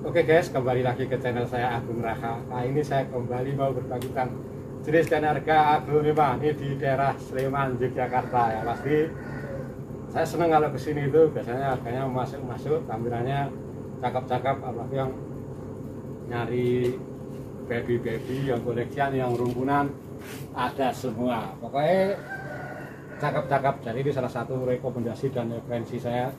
Oke guys, kembali lagi ke channel saya Agung Raka. Nah ini saya kembali mau berbagi tentang jenis dan harga agronema ini di daerah Sleman, Yogyakarta ya pasti. Saya senang kalau kesini itu biasanya harganya masuk-masuk, tampilannya cakep-cakep, apalagi yang nyari baby-baby, yang koleksian, yang rumpunan ada semua. Pokoknya cakep-cakep. Jadi ini salah satu rekomendasi dan referensi saya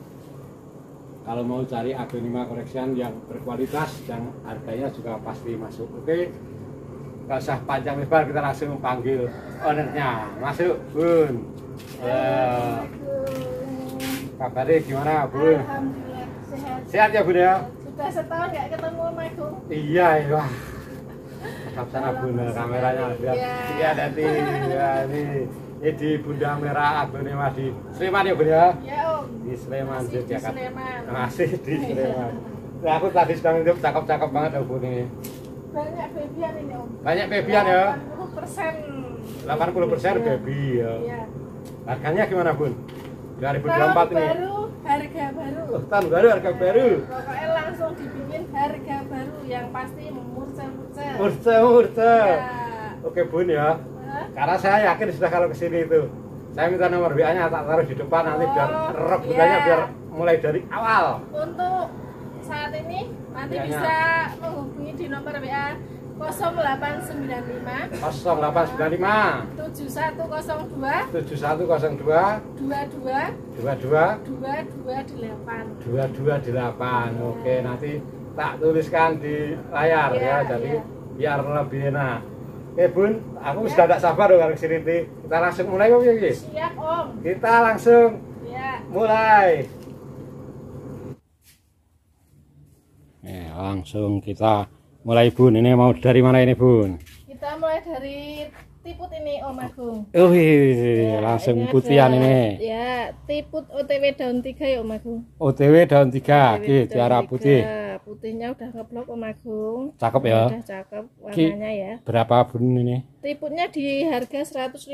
kalau mau cari lima koreksian yang berkualitas dan harganya juga pasti masuk oke nggak usah panjang lebar kita langsung panggil ownernya masuk bun uh, kabarnya gimana bun sehat ya bun ya sudah setahun nggak ketemu sama aku iya iya Kapsana bun kameranya lihat iya nanti Iya nih ini di Bunda Merah atau Mas di Sleman ya, Bunda? Ya? ya Om. Di Sleman Masih di Sleman. Masih di Sleman. Nah, aku tadi sedang hidup cakep-cakep banget Bunda. Banyak bebian ini, Om. Banyak bebian ya. 80%. 80% iya. baby ya. Iya. Harganya gimana, Bun? 2024 ini. Baru harga baru. Oh, tahun baru harga nah, baru. Pokoknya langsung dibikin harga baru yang pasti murce-murce. Murce-murce. Ya. Oke, Bun ya karena saya yakin sudah kalau sini itu saya minta nomor WA nya tak taruh di depan oh, nanti biar oh, rok yeah. biar mulai dari awal untuk saat ini nanti iya, iya. bisa menghubungi di nomor WA 0895 0895 7102 7102 22 22 228 228 oke nanti tak tuliskan di layar ya, ya jadi ya. biar lebih enak Eh Bun, aku ya. sudah tak sabar dong harus sini Kita langsung mulai Om ya, guys. Siap Om. Kita langsung ya. mulai. Eh, langsung kita mulai Bun. Ini mau dari mana ini Bun? Kita mulai dari tiput ini Om Oh iya, iya, iya, iya ya, langsung ini putian ada, ini. Ya, tiput OTW daun tiga ya Om OTW daun tiga, oke, tiara putih. Putihnya udah ngeblok Om Cakep ya. Udah cakep warnanya Ki, ya. Berapa bun ini? Tiputnya di harga 150.000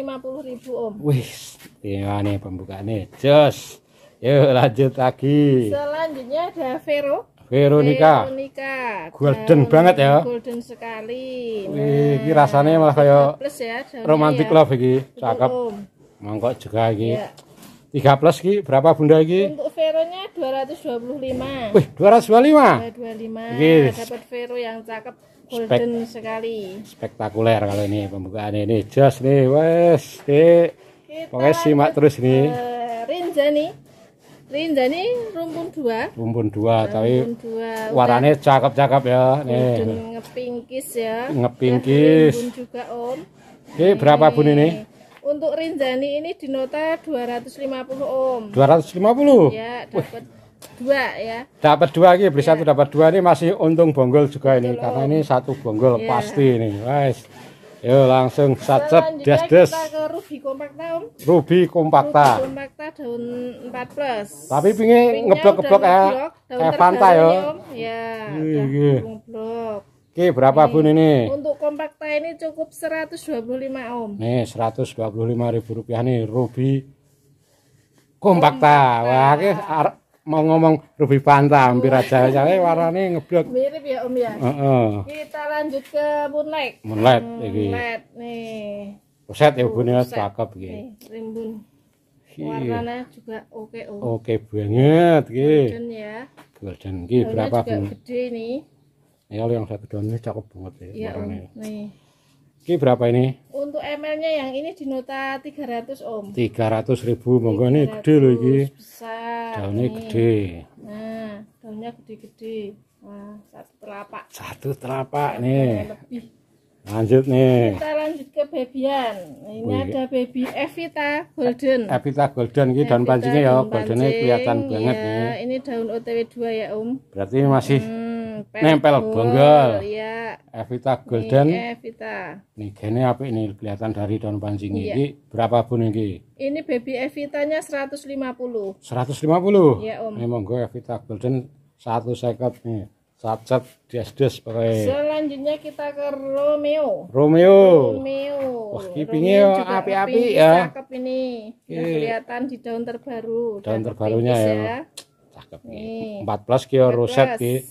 Om. Wih, ya nih pembukaannya. Jos. Yuk lanjut lagi. Selanjutnya ada Vero. Veronica. Veronica. Golden daun banget ya. Golden sekali. Nah, ini rasanya malah nah, kayak plus ya, romantis ya. love iki. Cakep. Mangkok juga iki. Ya. 3 plus iki berapa Bunda iki? Untuk Veronya 225. Wih, 225. 225. dapat Vero yang cakep golden Spek sekali. Spektakuler kalau ini pembukaan ini. Jas nih, wes. Pokoknya simak terus nih. Uh, Rinjani. Rinda ini rumpun dua. Rumpun dua, ah, rumpun tapi dua. warnanya cakep-cakep ya. Nih. Ngepingkis ya. Ngepingkis. Rumpun juga om. Oke, berapa bun ini? Untuk Rinjani ini di nota 250 om. 250? Ya, dapat dua ya. Dapat dua lagi, beli ya. satu dapat dua ini masih untung bonggol juga ini, Betul, karena om. ini satu bonggol ya. pasti ini, guys. Yo langsung sacet des des. Ruby kompakta Om. Ruby kompakta. kompakta daun 4 plus. Tapi pingin ngeblok-ngeblok ya. Eh pantai yo. Ya. Iya, iya. ngeblok. Oke, berapa nih, Bun ini? Untuk kompakta ini cukup 125 Om. Nih, 125 ribu rupiah nih Ruby kompakta. kompakta. Wah, ini mau ngomong Ruby Panta hampir oh. aja saya warnanya ngeblok mirip ya Om ya uh -uh. kita lanjut ke Moonlight Moonlight hmm, ini Moonlight nih Buset ya Bu Niat cakep gini rimbun iya. warnanya juga oke okay, Om oke okay banget gini golden ya golden gini berapa Bu gede nih ya yang satu gedon ini cakep banget ya, ya warnanya nih ini berapa ini? Untuk ML-nya yang ini di nota 300 Om. 300 ribu, monggo ini gede loh ini. Besar. Daunnya ini. gede. Nah, daunnya gede-gede. Nah, satu telapak. Satu telapak nih. Lanjut nih. Kita lanjut ke babyan. Ini Wih. ada baby Evita Golden. Evita Golden ini daun pancingnya ya, goldennya kelihatan ya, banget iya, nih. Ini daun OTW 2 ya Om. Berarti masih hmm nempel nempel bonggol iya Evita Golden ini eh, Evita nih gini apa ini kelihatan dari daun pancing iya. ini berapa pun ini ini baby Evitanya 150 150 iya om ini monggo Evita Golden satu seket nih Sacet, des-des pakai. Selanjutnya kita ke Romeo. Romeo. Romeo. Wah, kipingnya api-api ya. Cakep ini. Yang kelihatan di daun terbaru. Daun terbarunya ya. ya. Cakep nih. 14 kilo roset ki.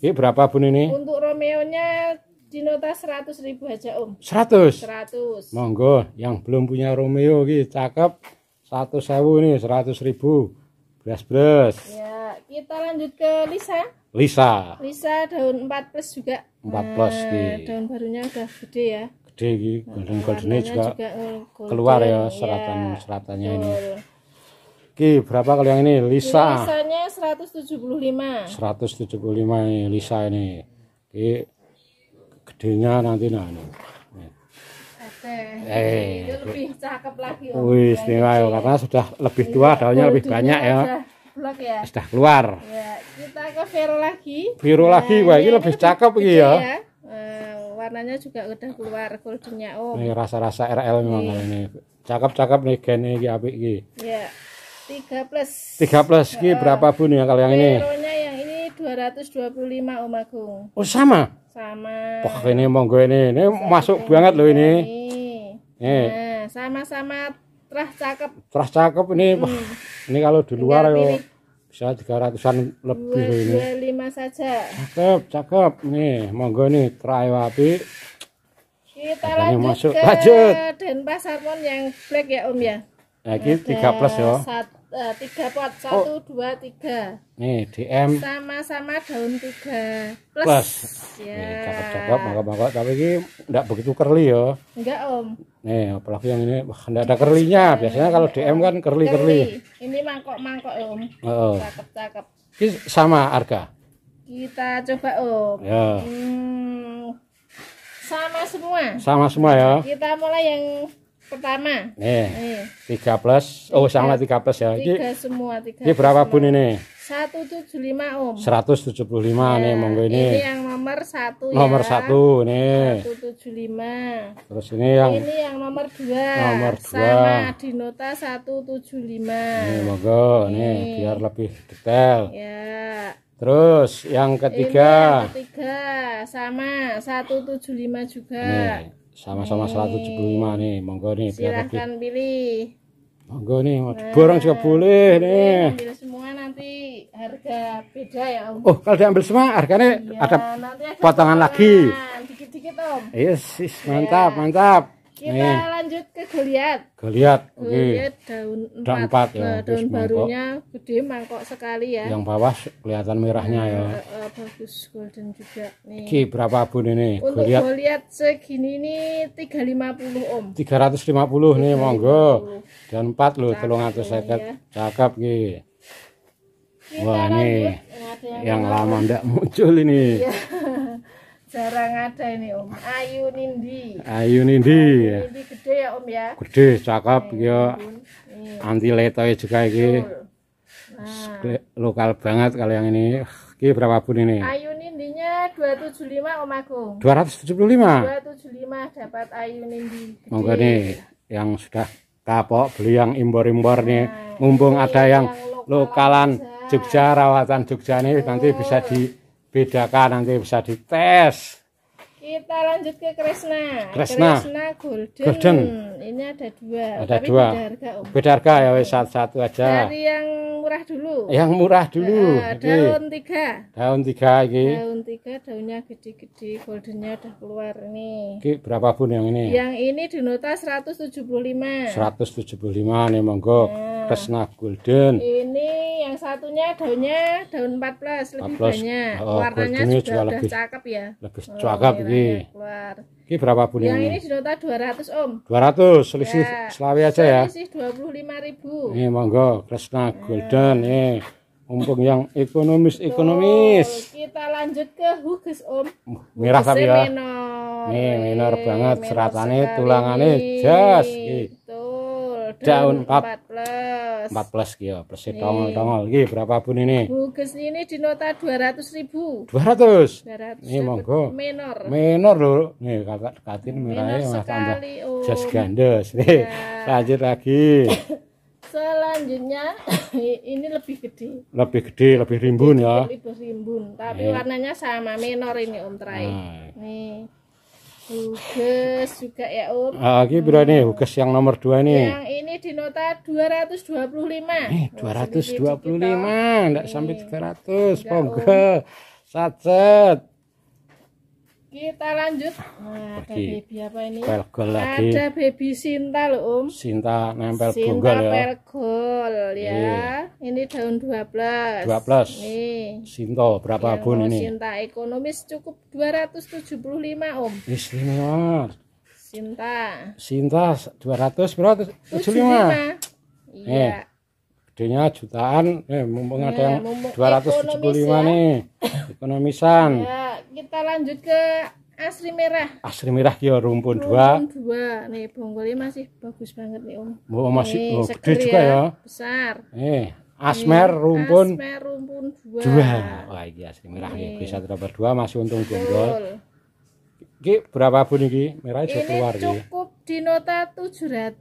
Ini berapa bun ini? Untuk Romeo-nya dinota 100 ribu aja om. 100? 100. Monggo, yang belum punya Romeo ini cakep. 100 sewu ini 100 ribu. Beres-beres. Ya, kita lanjut ke Lisa. Lisa. Lisa daun 4 plus juga. 4 plus nah, ki. Daun barunya udah gede ya. Gede ini. Nah, golden-goldennya juga, juga golden. Oh, keluar ya seratan-seratannya iya, ya, ini. Ki, berapa kalau yang ini? Lisa. Lisanya 175. 175 ini Lisa ini. Ki gedenya nanti nah ini. Eh, eh, lebih cakep lagi. Oh. Wih, istimewa karena sudah lebih tua, iya, daunnya lebih banyak ya. ya. Sudah keluar. Ya, kita ke Vero lagi. Vero nah, lagi, wah ini lebih cakep iya ya. ya. Eh, warnanya juga udah keluar goldennya oh Ini rasa-rasa RL memang iya. ini. Cakep-cakep nih gen ini apik iki. Iya. 3 plus. 3 plus Ki berapa Bun ya kalau yang ini? Kilonya yang ini 225 Om Agung. Oh sama? Sama. Wah ini monggo ini, ini sama masuk ini. banget loh ini. Ini. Nah, sama-sama terah cakep. Terah cakep ini. Hmm. Wah, ini kalau di luar ya bisa 300-an lebih loh ini. 25 saja. Cakep, cakep. Nih, monggo nih terayu api. Kita Katanya lanjut masuk. ke lanjut. Denpasar pun yang black ya Om ya. Nah, ini 3 plus ya. Satu Eh, tiga pot oh. satu oh. dua tiga nih DM sama-sama daun tiga plus, plus. ya nih, cakep cakep mangga mangga tapi ini enggak begitu kerli ya enggak om nih apalagi yang ini wah enggak ada kerlinya biasanya kalau DM kan kerli kerli ini mangkok mangkok om oh. cakep cakep ini sama harga kita coba om ya. hmm, sama semua sama semua ya kita mulai yang pertama. Nih. Eh, iya. tiga plus. Oh, sama tiga plus ya. Tiga ini semua tiga Ini berapa semua. Bun ini? 175 Om. puluh lima nih ya, monggo ini. Ini yang nomor satu ya. Nomor satu 1 nih. 175. Terus ini yang Ini yang nomor dua Nomor 2. Sama Dinota 175. Nih monggo nih, nih biar lebih detail. Ya. Terus yang ketiga. Ini yang ketiga sama lima juga. Nih. Sama-sama 175 nih, monggo nih. Silahkan pilih. Monggo nih, mau nah, borong juga boleh nih. Ambil semua nanti harga beda ya Om. Oh, kalau diambil semua harganya iya, ada, ada potongan, potongan lagi. Dikit-dikit Om. Yes, yes mantap, ya. mantap. Kita Nih. lanjut ke Goliat. Goliat, oke. Okay. Goliat daun Daun, 4, ya. Eh, daun Terus barunya mangkok. gede mangkok sekali ya. Yang bawah kelihatan merahnya eh, ya. Uh, uh, bagus golden juga nih. Ki berapa bun ini? Untuk Goliat, Goliat segini ini 350 Om. 350, nih monggo. Dan 4 loh telung atau seket ya. Cakep ki Wah, nih yang, yang lama ndak muncul ini. Ya jarang ada ini om Ayu Nindi Ayu Nindi Ayu ya. Nindi gede ya om ya gede cakep Ayu, ya Nindi. anti letoy juga ini nah. lokal banget kalau yang ini ini berapa pun ini Ayu Nindinya 275 om Agung 275 275 dapat Ayu Nindi gede. monggo nih yang sudah kapok beli yang impor impor nah, nih mumpung ada yang, yang lokalan Jogja. Jogja rawatan Jogja nih oh. nanti bisa di bedakan nanti bisa dites kita lanjut ke Kresna. Kresna, Kresna Golden. Golden. Ini ada dua. Ada tapi dua. Beda harga, Beda harga ya, satu, satu aja. Dari yang murah dulu. Yang murah dulu. uh, daun tiga. Daun tiga, ini. Daun tiga, daunnya gede-gede, goldennya udah keluar nih. ini berapa pun yang ini? Yang ini di nota 175. 175 nih monggo. Nah, Kresna Golden. Ini yang satunya daunnya daun 14 lebih 14, banyak. Oh, Warnanya juga, juga lebih, cakep ya. Lebih oh, cakep. Iya. Ini iya, Keluar. Ini berapa Bu? Yang ini juta 200, Om. 200 selisih ya. selawe aja ya. Selisih 25.000. Nih, monggo Kresna nah. Golden ya. nih. Mumpung yang ekonomis ekonomis. Kita lanjut ke Hugus, Om. Uh, merah tapi ya. Menor. Nih, minor banget seratane, tulangane jas. Nggih daun 4 plus 4 plus ya plus tongol tongol iki berapa pun ini bugus ini di nota 200 ribu 200 ini monggo minor minor lho nih kakak dekatin merahnya mas tambah oh. jas gandes nih ya. lanjut lagi selanjutnya ini lebih gede lebih gede lebih rimbun ya lebih rimbun tapi iya. warnanya sama minor ini om trai nah. nih Hukes juga ya Om. Ah, ini berapa hmm. nih Hukes yang nomor dua nih. Yang ini di nota 225. Eh, lima, iya. enggak sampai tiga 300, monggo. Sacet kita lanjut nah, ada baby apa ini pelgol ada lagi baby Sinta loh om Sinta nempel Sinta ya pelgol ya yeah. ini daun 12 12 nih Sinta berapa ya, bun oh, ini Sinta ekonomis cukup 275 om istimewa Sinta Sinta 200 berapa 75 iya eh gedenya jutaan eh mumpung ya, ada yang mumpung 275 ya. nih ekonomisan ya, kita lanjut ke asri merah asri merah ya rumpun, rumpun dua dua nih bonggolnya masih bagus banget nih om oh, masih nih, oh, gede juga ya, ya. besar eh, nih Asmer rumpun, Asmer rumpun dua. dua. Wah, ini asli merah ya, nih. Bisa terdapat dua masih untung bonggol. Ini berapa pun ini? Merah ini keluar cukup di nota 750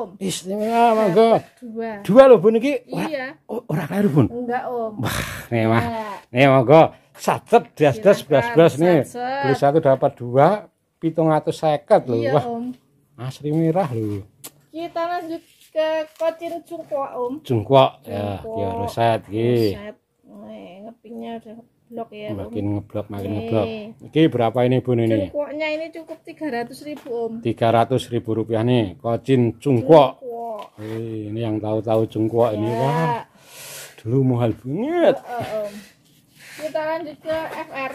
Om. Istimewa monggo. Dua. Dua lho Bun iki. Iya. Oh, orang keliru Bun. Enggak Om. Wah, mewah. Iya. Nih monggo. Sacet das-das belas blas nih. Beli satu dapat dua, pitung satu seket lho. Iya Wah. Om. merah lho. Kita lanjut ke kocin jungkwa Om. Jungkwa. Ya, ya roset iki. Roset. Nah, ngepingnya udah ngeblok ya makin ngeblok makin ngeblok Oke berapa ini bun ini cungkoknya ini cukup 300 ribu om 300 ribu rupiah nih kocin cungkok ini yang tahu-tahu cungkwok ya. ini wah dulu mahal banget oh, oh, kita lanjut ke FR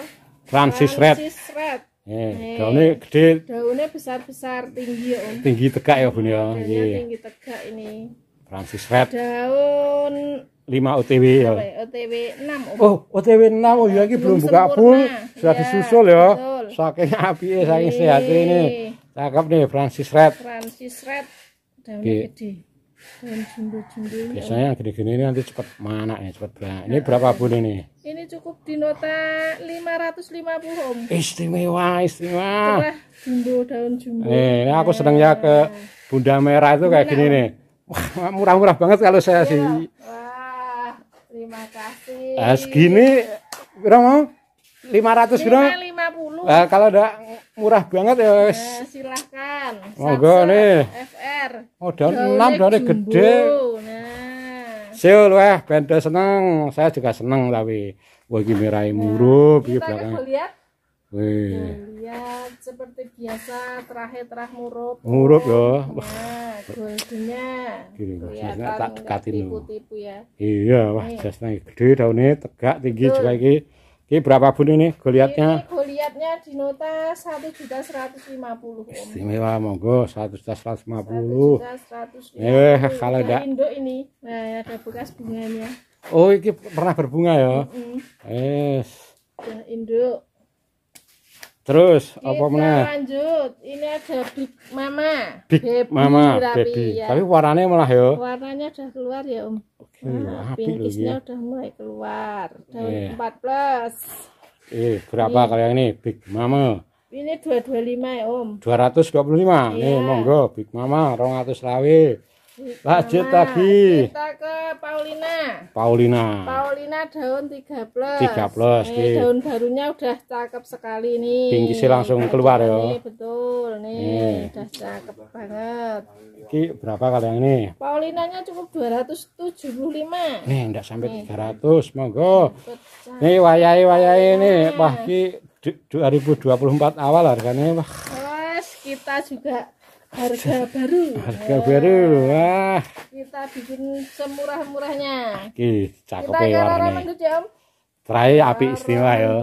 Francis, Francis Red, Red. Eh, daunnya gede daunnya besar-besar tinggi om tinggi tegak ya bun ya iya. tinggi tegak ini Francis Red. Daun 5 OTW ya. ya? OTW oh, enam. Oh, OTW enam Oh, ya ini belum buka pun iya, Sudah disusul ya. Betul. Saking ya, saking sehat ini. Cakep nih Francis Red. Francis Red. Daunnya gede. Daun jumbo-jumbo Biasanya yang gede-gede ini nanti cepat mana ya, cepat ya. Ini nah, berapa bun ini? Ini cukup di nota 550 Om. Istimewa, istimewa. Cerah jumbo daun jumbo. Nih, eh, ini aku nah. seneng ya ke Bunda Merah itu kayak nah, gini nih. Wah, murah-murah banget kalau saya iya. sih. Wah, terima kasih. Nah, segini berapa mau? 500 berapa? lima Nah, kalau udah murah banget ya, ya wis. Nah, silahkan. Monggo nih. FR. Modal daun 6 dari gede. Nah. Siul weh, benda seneng. Saya juga seneng tapi wah iki murahe murah piye belakang. Kita lihat Wih. Lihat ya, seperti biasa terakhir terah murup. Murup ya. Nah, goldinya. Gini, nah, tak Tipu-tipu ya. Iya, wah jasnya gede daunnya tegak tinggi Betul. juga ini. Ini berapa bun ini goliatnya? Ini goliatnya di nota 1 juta 150. Om. Istimewa monggo 1 juta 150. 1 Eh, kalau enggak. Nah, Indo ini. Nah, ada bekas bunganya. Oh, ini pernah berbunga ya? Mm -hmm. Eh. Yes. Nah, induk. Terus Kita apa meneh? Lanjut. Ini ada Big Mama. Big Mama baby. Tapi warnanya malah ya. Warnanya sudah keluar ya, Om. Oke, ah, pinkisnya ya. udah mulai keluar. Daun 4 plus. Eh, berapa kali yang ini Big Mama? Ini 225 Om. 225. Nih, monggo Big Mama 200 rawi. Lanjut nah, lagi. Kita ke Paulina. Paulina. Paulina daun 3 plus. 3 plus. Nih, daun barunya udah cakep sekali nih. sih langsung keluar ya. Betul nih, nih, udah cakep banget. Ki berapa kali yang ini? Paulinanya cukup 275. Nih, enggak sampai nih. 300, monggo. Nih wayai wayai nih, wah ki 2024 awal harganya wah. Terus kita juga harga baru harga nah, baru wah kita bikin semurah-murahnya oke cakep ya warna terakhir api istimewa ya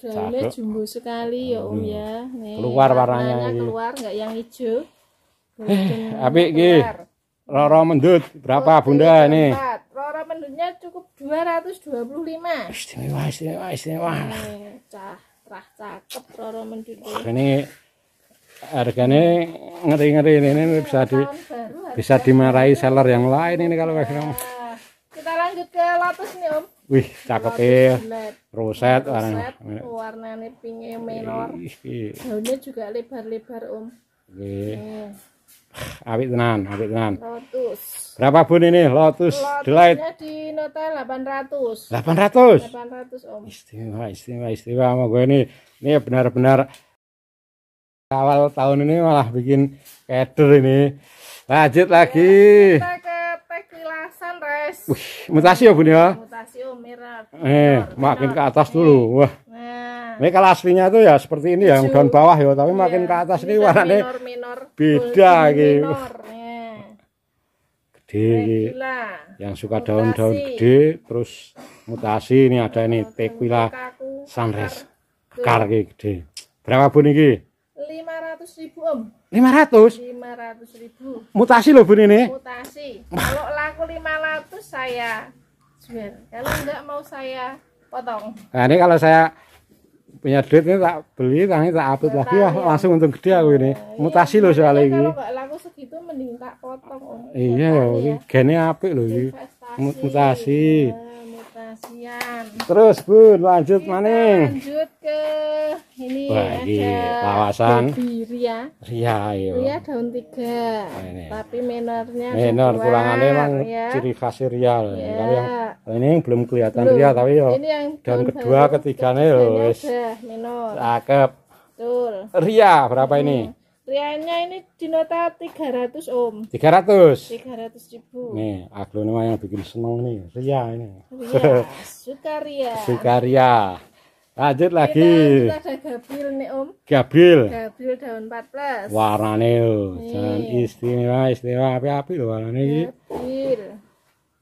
dalamnya jumbo sekali ya om ya Nih, keluar warnanya keluar nggak yang hijau eh, api gih roro mendut berapa bunda ini roro mendutnya cukup 225 istimewa istimewa istimewa Nih, cah rah cakep roro mendut ini harganya ngeri-ngeri ini, ini bisa di bisa dimarahi seller yang lain ini kalau kayak gitu. nah, kita lanjut ke lotus nih om wih cakep ya roset warna warnanya pinknya menor daunnya juga lebar-lebar om Wih. Awit tenan, awit tenan. Lotus. Berapa bun ini Lotus, Lotus Delight? di nota 800. 800. 800 Om. Istimewa, istimewa, istimewa sama gue ini. Ini benar-benar awal tahun ini malah bikin keder ini lanjut lagi Wih, mutasi ya bun ya mutasi oh, eh makin ke atas dulu wah nah. ini kalau aslinya tuh ya seperti ini ya yang daun bawah ya tapi ya. makin ke atas ini kan warna minor, minor. beda gitu gede tequila. yang suka daun-daun gede terus mutasi ini ada ini tequila sunrise kekar gede berapa bun ini 500 ribu om 500? 500 ribu mutasi loh bun ini mutasi kalau laku 500 saya jual kalau enggak mau saya potong nah ini kalau saya punya duit ini tak beli tangi tak upload Betanya. lagi ya langsung untung gede aku ini iya, mutasi iya, loh soalnya ini kalau enggak laku segitu mending tak potong om iya loh ya. gennya apik loh ini mutasi. Ya kasihan terus Bu, lanjut Kita maning lanjut ke ini Bagi ada kawasan ria ya. ria iya ria iya, daun tiga oh, ini. tapi menornya menor tulangan memang ya. ciri khas ria ya. Tapi kan yang ini belum kelihatan belum. ria tapi yo ya ini yang daun kedua ketiganya loh. Ya, menor. cakep Betul. ria berapa hmm. ini Riannya ini di nota 300 om 300 300 ribu Nih aglonema yang bikin seneng nih Ria ini Ria Sukaria Ria. lanjut lagi kita, ada gabil nih om gabil gabil daun 14 warnanya dan istimewa istimewa api-api loh warnanya ini Gabil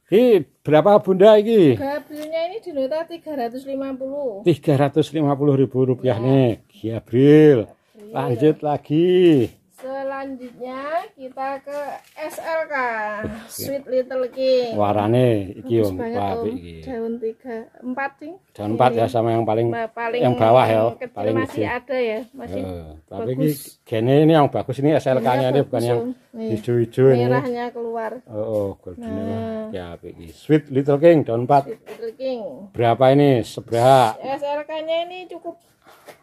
ki berapa bunda ini gabrilnya ini di nota 350 350 ribu rupiah ya. nih ya. Lanjut lagi. Selanjutnya kita ke SLK Sweet Little King. Warane iki Om apik Daun tiga empat sih Daun empat ya sama yang paling, paling yang bawah ya, paling masih isi. ada ya, masih. Uh, tapi ini gene ini yang bagus ini SLK-nya iya, ini bukan yang hijau-hijau ini. Merahnya keluar. Oh, oh golden. Nah. Ya apik Sweet Little King daun empat Sweet Little King. Berapa ini? Seberapa? SLK-nya ini cukup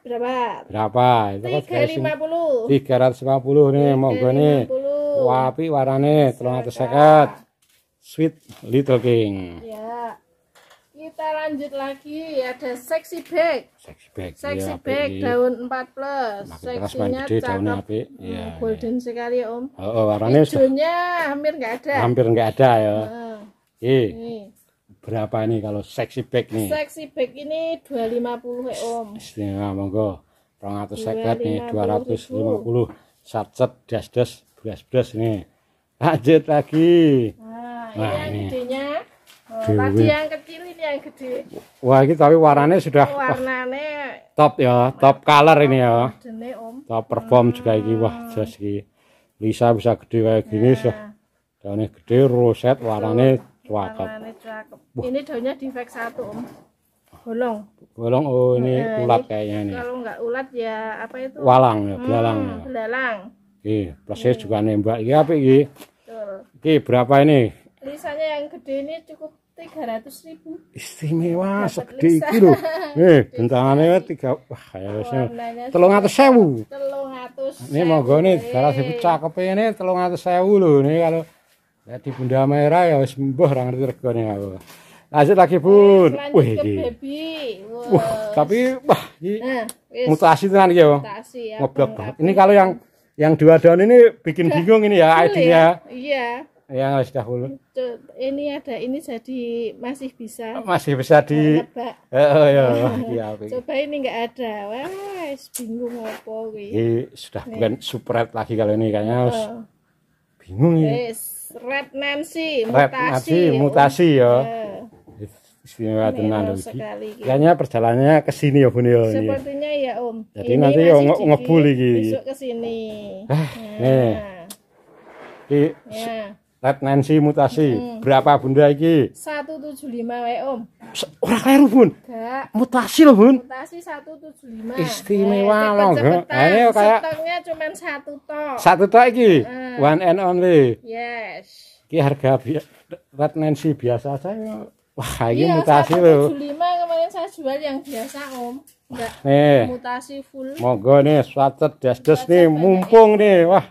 berapa berapa itu tiga lima puluh tiga ratus lima puluh nih monggo nih wapi warane telung ratus sekat sweet little king ya kita lanjut lagi ada sexy bag sexy bag sexy ya, bag daun empat plus nah, seksinya gede, daunnya api. Ya, golden ya. sekali om oh, oh warnanya hijaunya hampir enggak ada hampir nggak ada ya nah, iya. ini berapa ini kalau seksi bag nih? Seksi bag ini 250 ya Om. Istimewa ah, monggo. seket nih, 250. Sacet das-das belas-belas nih. Lanjut lagi. Nah, nah ini, ini. gedenya. Oh, tadi yang kecil ini yang gede. Wah, ini tapi warnanya sudah warnanya wah, top ya, top color top ini ya. Dene, om. Top perform hmm. juga ini wah, jelas ini. Lisa bisa gede kayak gini nah. sudah. Dan ini gede roset warnanya Cakep. cakep. Ini daunnya di fake satu om. Bolong. Bolong. Oh ini nah, ulat ini, kayaknya ini. Kalau nggak ulat ya apa itu? Walang ya, belalang. Hmm, Belalang. Iya, proses hmm. juga nembak. Iya apa ini? Oke, berapa ini? Lisanya yang gede ini cukup tiga ratus ribu istimewa segede itu loh nih bentangannya tiga wah harusnya ya ya. telung atas sewu telung atas ini gue nih tiga ratus ribu cakep ini telung atas sewu loh ini kalau Ya, di Bunda Merah ya wis mbuh ora ngerti regane aku. Lanjut lagi, pun, Wih iki. Wah, tapi wah iki nah, mutasi tenan iki ya. Mutasi ya. Ngoblok banget. Ini kalau yang yang dua daun ini bikin bingung ini ya ID-nya. Ya. Iya. Ya wis dahulu. Ini ada ini jadi masih bisa. Masih bisa di eh, Oh ya, iya. Oh, iya Coba ini enggak ada. Wah, bingung apa kuwi. Ini sudah bukan supret lagi kalau ini kayaknya. Oh. Bingung ya. Yes. Red Nancy, mutasi. Red Nancy, mutasi ya. Yeah. Istimewa tenan iki. Kayaknya perjalanannya ke sini ya Bun ya. Sepertinya ya Om. Jadi ini nanti ya nge ngebul iki. Besok ke sini. Ah, nah. Nih. Di, ya. Red Nancy mutasi. Hmm. Berapa bunda iki? 175 wae, Om. Ora kleru, Bun. Gak. Mutasi loh, Bun. Mutasi 175. Istimewa eh, loh, Ini kayak stoknya cuma satu tok. Satu tok iki. Hmm. One and only. Yes. Iki harga bi Red Nancy biasa saya. Wah, ini iya, mutasi loh. 175 kemarin saya jual yang biasa, Om. Enggak. Nih. Eh. Mutasi full. Monggo nih, swatet des-des nih, mumpung nih. Wah.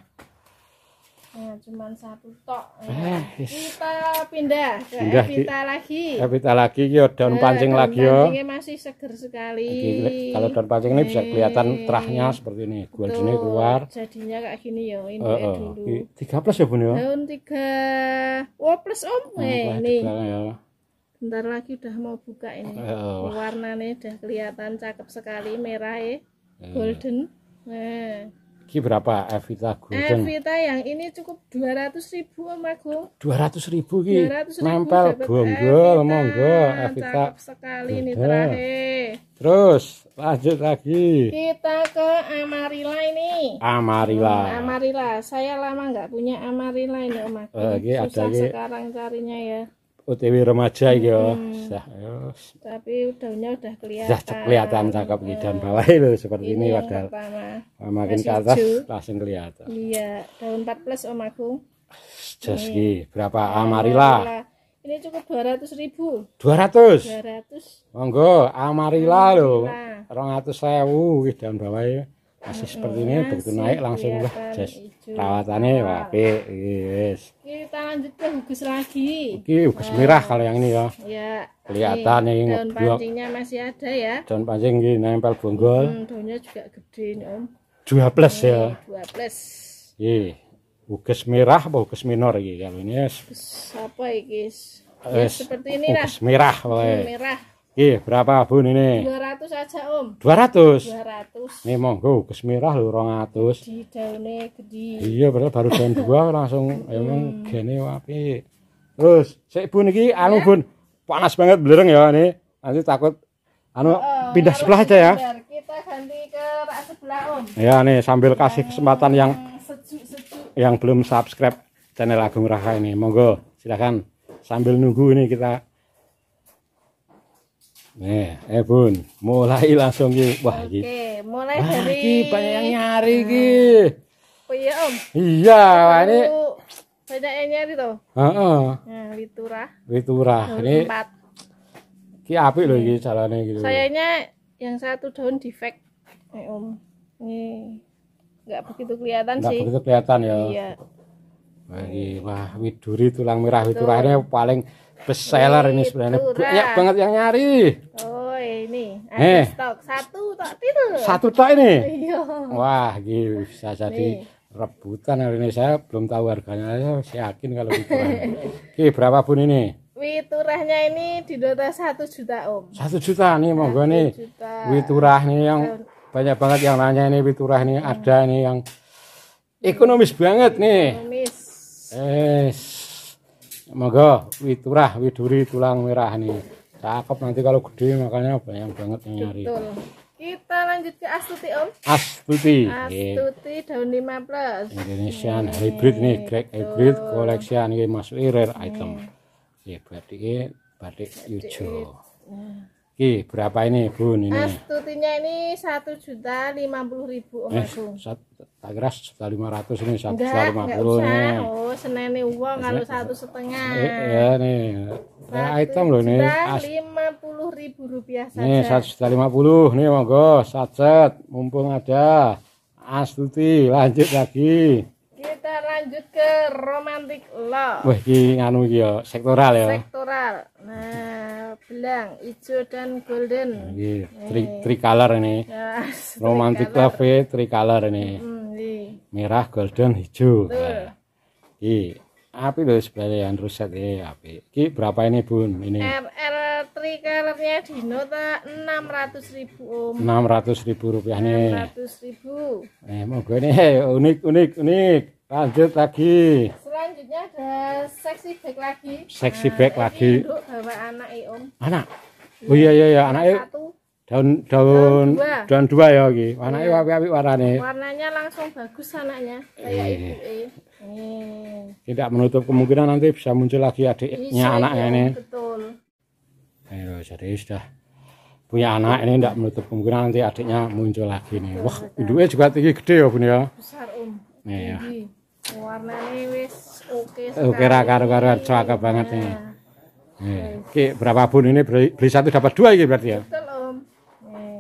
Ya, cuman satu tok. Eh, kita pindah ke pindah Evita di, lagi. Evita lagi yo daun eh, pancing daun lagi yo. Pancingnya masih seger sekali. Jadi, kalau daun pancing ini bisa kelihatan eh. terahnya seperti ini. Gua sini keluar. Jadinya kayak gini yo ini uh, uh, dulu. Tiga plus ya Bun yo Daun tiga. Oh plus om oh, eh, ini. Bentar lagi udah mau buka ini. Uh, Warnanya udah kelihatan cakep sekali merah Eh. Golden. Nah. Ki berapa Evita Gudeng? Evita yang ini cukup 200 ribu Om Dua 200 ribu Ki. 200 ribu Nempel bonggol monggo Evita. Cakep sekali ini nih terakhir. Terus lanjut lagi. Kita ke Amarilla ini. Amarilla. Hmm, Amarilla. Saya lama nggak punya Amarilla ini Om aku Uh, eh, Susah ada sekarang carinya ya. OTW remaja hmm. ya. Sudah, ya. Tapi daunnya udah kelihatan. Sudah cek, kelihatan cakep hmm. dan bawah itu seperti ini, ini padahal. Makin ke atas langsung kelihatan. Iya, daun 4 plus Om Agung. Jaski, berapa ya, amarila? Ini cukup 200 ribu. 200? 200. Monggo, amarila, amarila. loh. 200 sewu, daun bawah ya masih seperti ini iya begitu naik langsung lah jas rawatannya wapi iya, yes kita lanjut ke hugus lagi ini hugus gugus merah kalau yang ini ya ya kelihatan ini daun pancingnya masih ada ya daun pancing ini nempel bonggol hmm, daunnya juga gede ini om dua plus ini, ya iya, dua plus iya hugus merah atau hugus minor ini kalau ini gugus apa ya yes, ya, seperti ini lah gugus merah pokoknya merah iya berapa bun ini 200 aja om 200 200 Nih monggo gus merah lho 200. Di daunnya gede. Iya padahal baru jam dua hmm. langsung emang gene wapi. Terus saya Bu niki anu Bun panas banget belereng ya ini. Nanti takut anu oh, oh pindah sebelah aja ya. Kita ganti ke sebelah Om. Ya nih sambil kasih kesempatan yang Yang belum subscribe channel Agung Raka ini. Monggo silahkan sambil nunggu ini kita Nih, eh Bun, mulai langsung ki. Wah, Oke, ini. mulai Wah, dari ini banyak yang nyari nah. ki. Oh iya, Om. Iya, Baru ini banyak yang nyari tuh. Heeh. Nah, Litura. Witura. Ini empat. Ki apik lho iki iya. jalannya gitu. Sayangnya yang satu daun defect, eh, Om. Ini enggak begitu kelihatan enggak sih. Enggak begitu kelihatan ya. Iya. Wah, wah, widuri tulang merah widurane paling best ini sebenarnya banyak banget yang nyari oh ini ada eh. stok satu tak itu satu tak ini Iyo. wah gitu bisa jadi nih. rebutan hari ini saya belum tahu harganya saya yakin kalau ukuran oke berapa pun ini Witurahnya ini di dota satu juta om. Satu juta nih monggo nih. juta. Witurah nih yang banyak banget yang nanya ini Witurah nih hmm. ada nih yang ekonomis banget nih. Ekonomis. Eh, semoga witurah widuri tulang merah nih. Cakep nanti kalau gede makanya banyak banget yang nyari. Betul. Kita lanjut ke astuti Om. Astuti. Astuti yeah. daun 5 plus. Indonesian yeah. hybrid nih, Greg hybrid collection ini masuk rare yeah. item. Ya yeah, berarti ini batik hijau. Oke, berapa ini, Bun? Ini. Astutinya ini satu juta lima puluh ribu Om eh, Satu, tak keras, juta lima ratus ini satu juta lima puluh oh senen ini uang iya. kalau satu setengah Ya nih item loh nih lima puluh ribu rupiah saja nih satu juta lima puluh nih monggo sacet mumpung ada astuti lanjut lagi kita lanjut ke romantic love wah ini nganu ya sektoral ya sektoral nah belang hijau dan golden nah, ini tri, color ini romantic love color ini merah golden hijau nah. i api sebenarnya yang rusak ya api Ki, berapa ini bun ini RR trikaretnya Dino tak enam ratus ribu om enam ratus ribu rupiah nih enam ratus ribu eh mau gue nih eh, unik unik unik lanjut lagi selanjutnya ada seksi bag lagi seksi nah, bag lagi bawa anak eh om anak oh iya iya iya anak eh. satu daun daun daun dua, ya iki. warna yeah. api warna ini Warnanya langsung bagus anaknya kayak eh. ibu eh. eh. Tidak menutup kemungkinan nanti bisa muncul lagi adiknya anaknya iya, ini. Betul. Ayo, jadi sudah punya anak ini tidak menutup kemungkinan nanti adiknya muncul lagi nih. Iya, betul, Wah, induknya juga tinggi gede ya, Bun ya. Besar, Om. Iya. Warnanya wis oke eh, okay sekali. Oke, karo-karo banget nih. Iya. Oke, berapa pun ini beli, beli satu dapat dua ini berarti ya? Betul,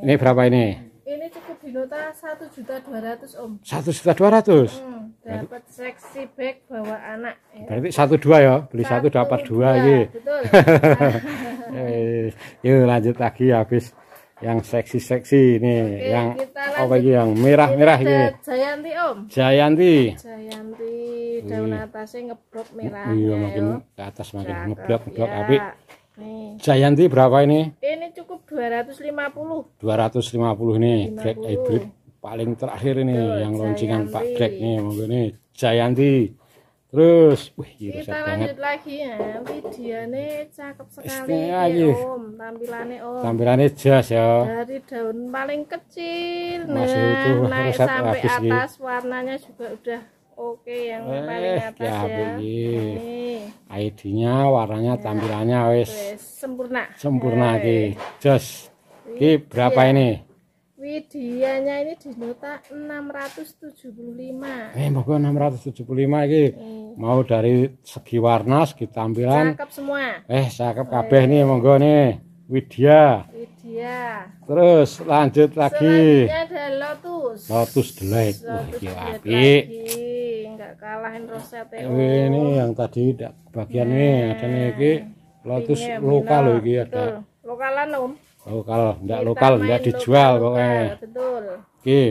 ini berapa ini? Ini cukup dinota satu juta dua ratus om. Satu juta dua ratus. Hmm, dapat seksi bag bawa anak. Ya. Berarti satu dua ya, beli satu, satu dapat dua, dua ya. Betul. Yuk lanjut lagi habis yang seksi-seksi ini Oke, yang apa lagi yang merah-merah ini. Jayanti om. Jayanti. Jayanti daun atasnya ngeblok merah. Iya makin ke atas makin ngeblok ngeblok ya. Api. Nih. Jayanti berapa ini? Ini cukup 250. 250 ini 50. Greg hybrid paling terakhir ini Tuh, yang loncengan Pak Greg nih monggo nih Jayanti. Terus, wih, kita lanjut banget. lagi ya. ini cakep sekali ya, Om. Tampilannya Om. Tampilannya jas ya. Dari daun paling kecil. Masih nah, utuh, naik sampai atas ini. warnanya juga udah Oke, yang eh, paling atas ya. ya. ID-nya, warnanya, ya. tampilannya wis sempurna. Sempurna hey. Ya, ki. Jos. Ki berapa ini? ini? Widianya ini di nota 675. Eh, monggo 675 iki. Hmm. Mau dari segi warna, segi tampilan. Cakep semua. Eh, cakep kabeh nih monggo nih. Widya. Widya. Terus lanjut lagi. Selanjutnya ada Lotus. Lotus Delight. Lotus Wah, iki apik nggak kalahin Roseteo. Ya. Ini, ini oh. yang tadi tidak bagian nah. nih ada nih ini lotus ini, lokal loh iki ada. Lokalan om. Lokal, enggak lokal, enggak dijual lokal, pokoknya. Betul. Oke.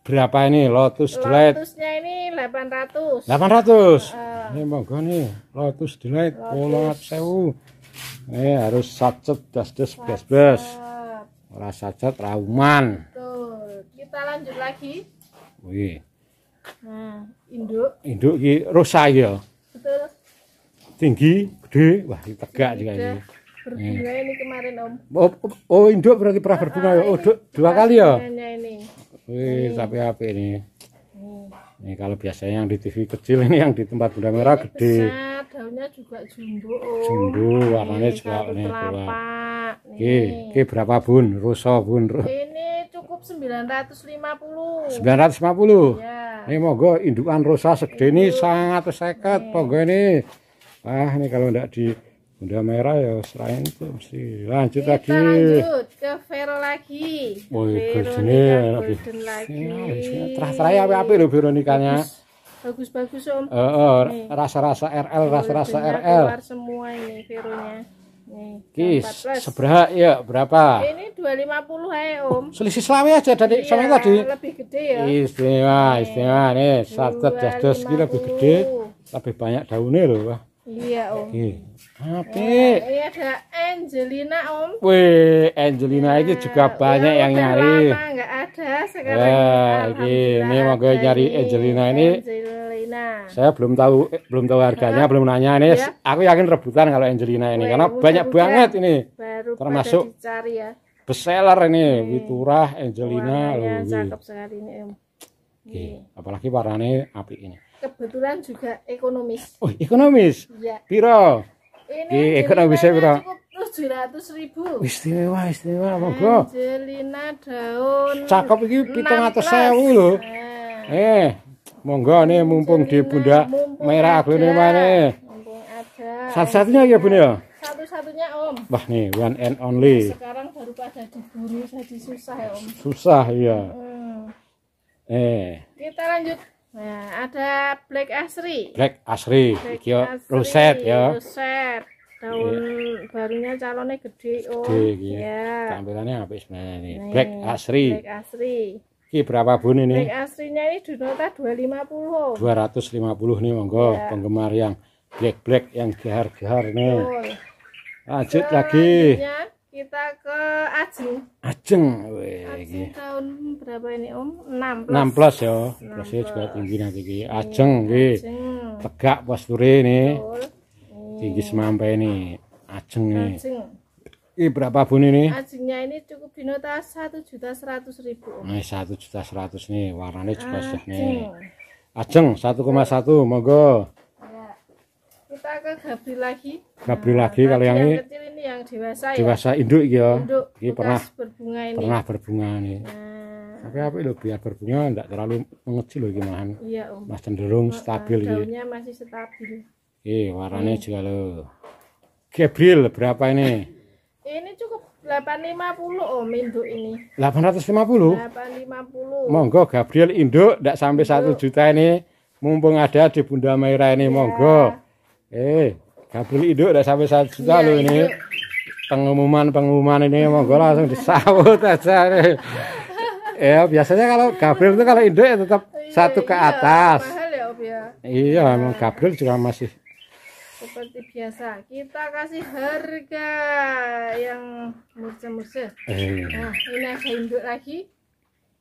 Berapa ini lotus delight? Lotusnya ini 800. 800. Heeh. Uh, ini monggo nih lotus delight sewu Ini harus sacet das-das bes-bes. rasa sacet rauman. Betul. Kita lanjut lagi. Wih. Nah, induk. Induk ki rusa ya. Betul. Tinggi, gede, wah tegak juga ini. Berbunga eh. ini kemarin Om. Oh, oh, oh induk berarti pernah berbunga ya. Oh, dua, dua kali ya. Ini. Wih, tapi apa ini? Ini kalau biasanya yang di TV kecil ini yang di tempat bunda merah ini gede. Besar, daunnya juga jumbo. Jumbo, warnanya ini, juga ini telapak. Oke, oke berapa bun? rusa bun. Ini cukup 950. 950. ya ini monggo indukan rosa segede iya. sangat seket monggo iya. ini. Ah ini kalau tidak di bunda merah ya selain itu mesti lanjut Kita lagi. Lanjut ke Vero lagi. Woi goldennya lagi. Terah-terah ya apa loh Veronikanya. Bagus-bagus om. eh, rasa-rasa RL, rasa-rasa RL. Keluar semua ini Veronya. Kis, seberapa ya berapa? Ini 250 ya Om. Selisih selawe aja dari iya, sama tadi. Lebih gede ya. Istimewa, istimewa nih, sartet jas ki lebih gede, lebih banyak daunnya loh, Iya, Om. Oke. Apik. Iya, iya, ada Angelina, Om. Wih, Angelina ya, itu juga iya, banyak ya, yang nyari. Lama enggak ada sekarang. Wah, iya. ini mau gue nyari Angelina ini. Angelina. Saya belum tahu belum tahu harganya, belum nanya ini. Ya. Aku yakin rebutan kalau Angelina ini Wih, karena mudah banyak banget ini. Baru termasuk dicari ya. Bestseller ini, Witurah Angelina. Iya, cakep sekali ini, Om. Oke, apalagi warnanya apik ini kebetulan juga ekonomis. Oh, ekonomis. Iya. Piro? Ini Di saya piro? tujuh ratus ribu. Istimewa, istimewa, monggo. Angelina daun. Cakep iki pitung ngatas sewu lho. Nah. Eh, monggo nih mumpung Angelina, di bunda merah aglone mana? Satu-satunya ya Bun ya? Satu-satunya Om. Wah nih, one and only. Nah, sekarang baru pada diburu jadi susah ya Om. Susah ya. Hmm. Eh. Kita lanjut Nah, ada Black Asri. Black Asri, Black ruset ya. Ruset. Daun yeah. barunya calonnya gede, Oh. Gede Ya. Iya. Tampilannya apa sebenarnya ini. Nih, Black Asri. Black Asri. Ki berapa bun ini? Black Asrinya ini di nota 250. 250 nih monggo yeah. penggemar yang black black yang gehar-gehar nih. Lanjut lagi. Lanjutnya kita ke Ajeng. Ajeng, weh. Ajeng tahun berapa ini Om? enam plus. plus ya. 6 plus ya juga tinggi nanti ki. Iya, Ajeng ki. Tegak posture ini. Tinggi semampai ini. Ajeng ini. Ajeng. Ini berapa bun ini? Ajengnya ini cukup di nota satu juta seratus ribu. Om. Nah, satu juta seratus nih. Warnanya juga sudah nih. Ajeng satu monggo kita ke Gabri lagi Gabri nah, lagi kalau yang, yang ini kecil ini yang dewasa ya. dewasa induk ya induk ini pernah berbunga ini pernah berbunga ini nah. tapi apa itu biar berbunga enggak terlalu mengecil loh gimana iya om mas cenderung oh, stabil ini. daunnya masih stabil Iya, warnanya hmm. juga loh Gabriel berapa ini ini cukup 850 om induk ini 850 850 monggo Gabriel induk enggak sampai satu juta ini mumpung ada di Bunda Maira ini ya. monggo Eh, kabel hidup udah sampai satu juta ya, loh ini. Iya. Pengumuman pengumuman ini monggo langsung disambut aja nih. ya biasanya kalau kabel itu kalau induk ya tetap iya, satu ke iya, atas. ya, ya. Iya, nah. kabel juga masih seperti biasa kita kasih harga yang murah-murah. Eh. Nah, ini ada induk lagi.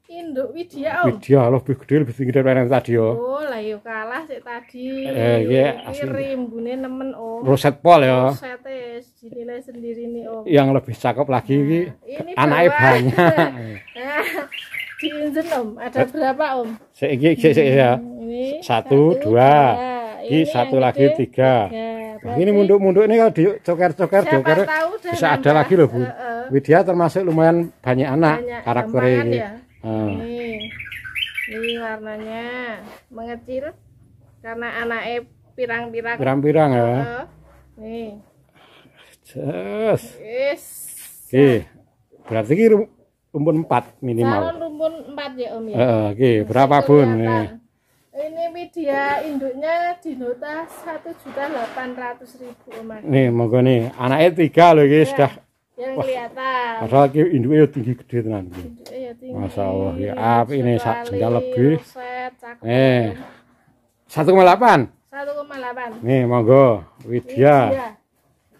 Induk Widya. Widya lebih gede lebih tinggi daripada yang tadi yo. Oh, lah yuk kalah sih tadi. Eh, iya, asli. Rimbunnya nemen oh. Roset pol ya. Rosete eh, dinilai sendiri nih om. Yang lebih cakep lagi nah, ini anaknya banyak. Di diinjen om, ada berapa om? Sik iki sik sik ya. Ini satu, satu dua. Ini, satu lagi tiga. tiga. Nah, ini munduk-munduk ini kalau dicoker-coker joker bisa ada lagi loh Bu. Uh, uh. Widya termasuk lumayan banyak anak banyak karakternya ini. Ya ini hmm. ini warnanya mengecil karena anaknya pirang-pirang pirang-pirang ya nih Yes. Yes. Oke. okay. Berarti ini rumpun 4 minimal. Kalau rumpun 4 ya Om ya. uh, oke. okay. Berapa bun? Ini media induknya di nota 1.800.000 Om. Nih, monggo nih. Anaknya 3 loh guys, ya. sudah yang kelihatan padahal ki induke yo tinggi gede tenan iki tinggi. Allah ya api ini sak jengkal lebih eh 1,8 1,8 nih monggo Widya,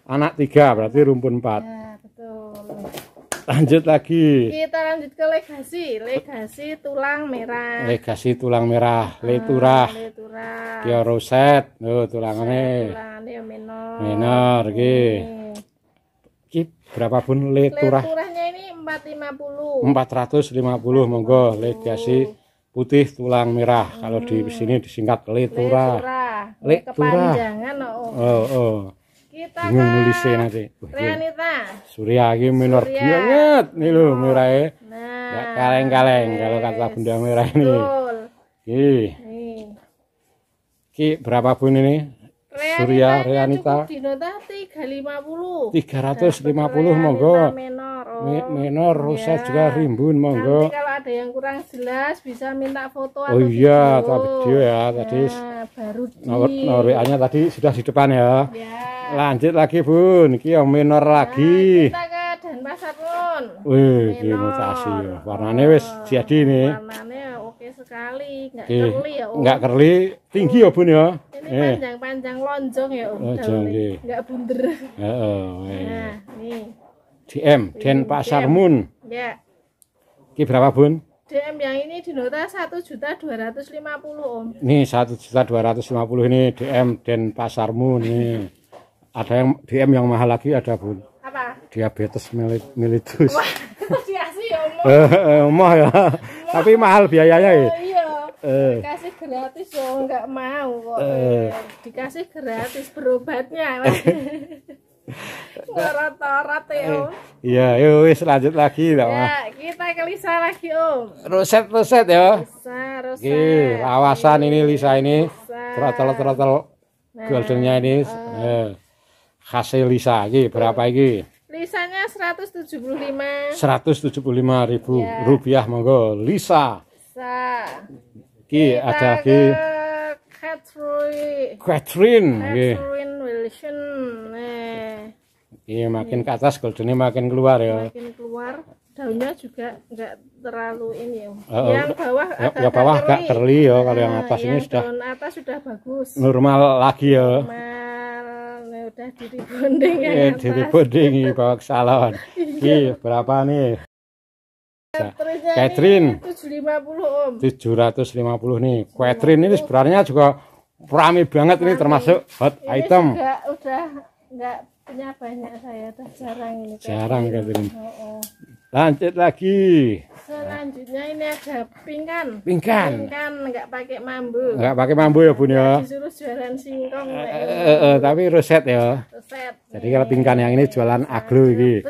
anak tiga berarti rumpun empat ya, betul lanjut lagi kita lanjut ke legasi legasi tulang merah legasi tulang merah ah, leturah leturah kia roset tuh tulangannya tulangannya menor menor gitu berapapun le turah. Turahnya ini 450. 450 monggo le putih tulang merah. Hmm. Kalau di sini disingkat le turah. Le turah. Oh, oh. oh. oh. Kita kan. nulisnya nanti. Renita. Surya ini minor banget nih oh, lo merahnya. Nah. Gak kaleng-kaleng kalau kata benda merah ini. Betul. Ki. Ki berapapun ini? Surya Reanita tiga ratus lima puluh monggo menor, oh. menor rusa oh, ya. juga rimbun monggo Nanti kalau ada yang kurang jelas bisa minta foto oh iya tapi video ya, tadi ya baru di. nomor WA nya tadi sudah di depan ya, ya. lanjut lagi bun ini yang menor nah, kita ke Denpasar pun wih ini mutasi ya. warnanya wis jadi nih warnanya Iya sekali, nggak okay. kerli ya Om. Nggak kerli, tinggi ya Bun ya. Ini eh. panjang-panjang lonjong ya Om. Oh, lonjong nggih. Iya. Nggak bunder. Heeh. Eh. Nah, nih. DM Denpasar Moon. Ya. Ini berapa Bun? DM yang ini di nota 1.250 Om. Nih 1.250 ini DM den Pasar Moon nih. ada yang DM yang mahal lagi ada Bun. Apa? Diabetes mellitus. Mili Emoh ya. Tapi mahal biayanya ya. Iya. Eh. Dikasih gratis yo nggak mau kok. Eh. Dikasih gratis berobatnya. Ngorat-ngorat yo. Ya, eh, iya, yuk wis lanjut lagi lah. Ya, kita ke Lisa lagi, Om. Roset-roset ya. Lisa, roset. Oke, awasan ini Lisa ini. Trotol-trotol nah, goldennya ini. Hasil Lisa iki berapa iki? Lisa 175. 175 ribu ya. rupiah monggo Lisa. Lisa. Ki ada ki Catherine. Catherine. Catherine Wilson. Nih. Iya makin ke atas goldennya makin keluar ya. Makin keluar daunnya juga nggak terlalu ini ya. Uh, yang bawah ya, agak ya bawah agak terli ya kalau yang ah, atas yang ini sudah. Daun atas sudah bagus. Normal lagi ya. Normal udah diri bonding ya yeah, diri bonding iya, bawa ke salon iya. iya berapa nih Catherine 750 om 750 nih Catherine ini sebenarnya juga rame banget ini termasuk hot ini item juga, udah enggak punya banyak saya udah jarang ini jarang Catherine oh, oh. lanjut lagi Selanjutnya ini ada pingkan. Pingkan. Pingkan nggak pakai mambu. Nggak pakai mambu ya Bun ya. Disuruh jualan singkong. Eh, eh, eh, eh, tapi reset ya. Reset. Jadi kalau pingkan yang ini jualan aglo iki.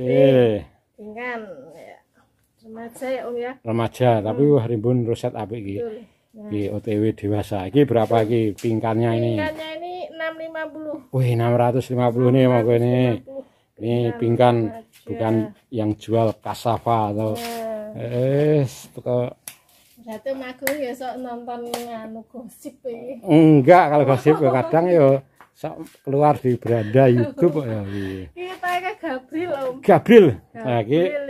Eh. Pingkan ya. Remaja ya Om ya. Remaja, hmm. tapi wah rimbun reset apik iki. Nah. Iki OTW dewasa. Iki berapa iki pingkannya ini? Pingkannya ini 650. Wih, 650 nih mau ini. Ini pingkan bukan yeah. yang jual kasava atau yeah. eh toko Berarti magung ya sok nonton anu gosip ya. Enggak, kalau gosip oh. kadang ya sok keluar di beranda YouTube ya. Iya, iya kayak Gabriel Om. Gabriel. Gabriel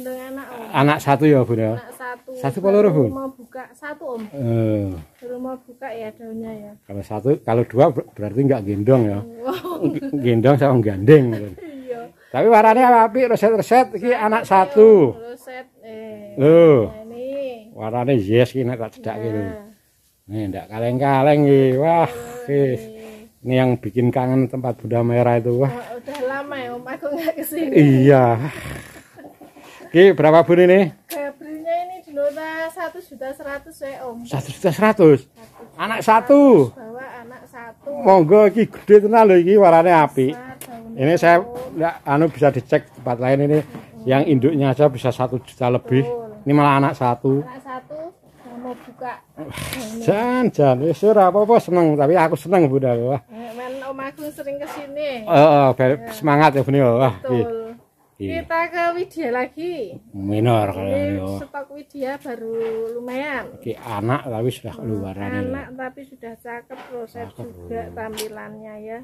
nah, anak Anak satu ya, Bun ya. satu. Satu rumah Mau buka satu Om. Heeh. Uh. mau buka ya daunnya ya. Kalau satu, kalau dua berarti enggak gendong ya. gendong sama gandeng. Tapi warane api reset-reset iki anak satu. Reset eh. Lho. Warane yes iki nek tak cedhakke lho. Iya. Gitu. Nih ndak kaleng-kaleng iki. Iya, wah, wis. Iya, ini yang bikin kangen tempat Bunda Merah itu. Wah. Oh, udah lama ya Om aku nggak kesini. Iya. Ki berapa bun ini? Gabrinya ini dulu satu juta seratus ya Om. Satu juta seratus. Anak satu. Bawa anak satu. Monggo ki gede tenan lho warnanya warane apik. Ini saya anu bisa dicek tempat lain ini yang induknya aja bisa satu juta lebih. Ini malah anak satu. Anak satu mau buka. Jangan, jangan. apa-apa seneng, tapi aku seneng Bu wah eh, Men Om sering kesini. Oh, ya. semangat ya Bune. Wah. Iya. Iya. Kita ke Widya lagi. Minor kalau ini. stok Widya baru lumayan. Oke, anak tapi sudah hmm, keluaran. Anak tapi sudah cakep proses juga tampilannya ya.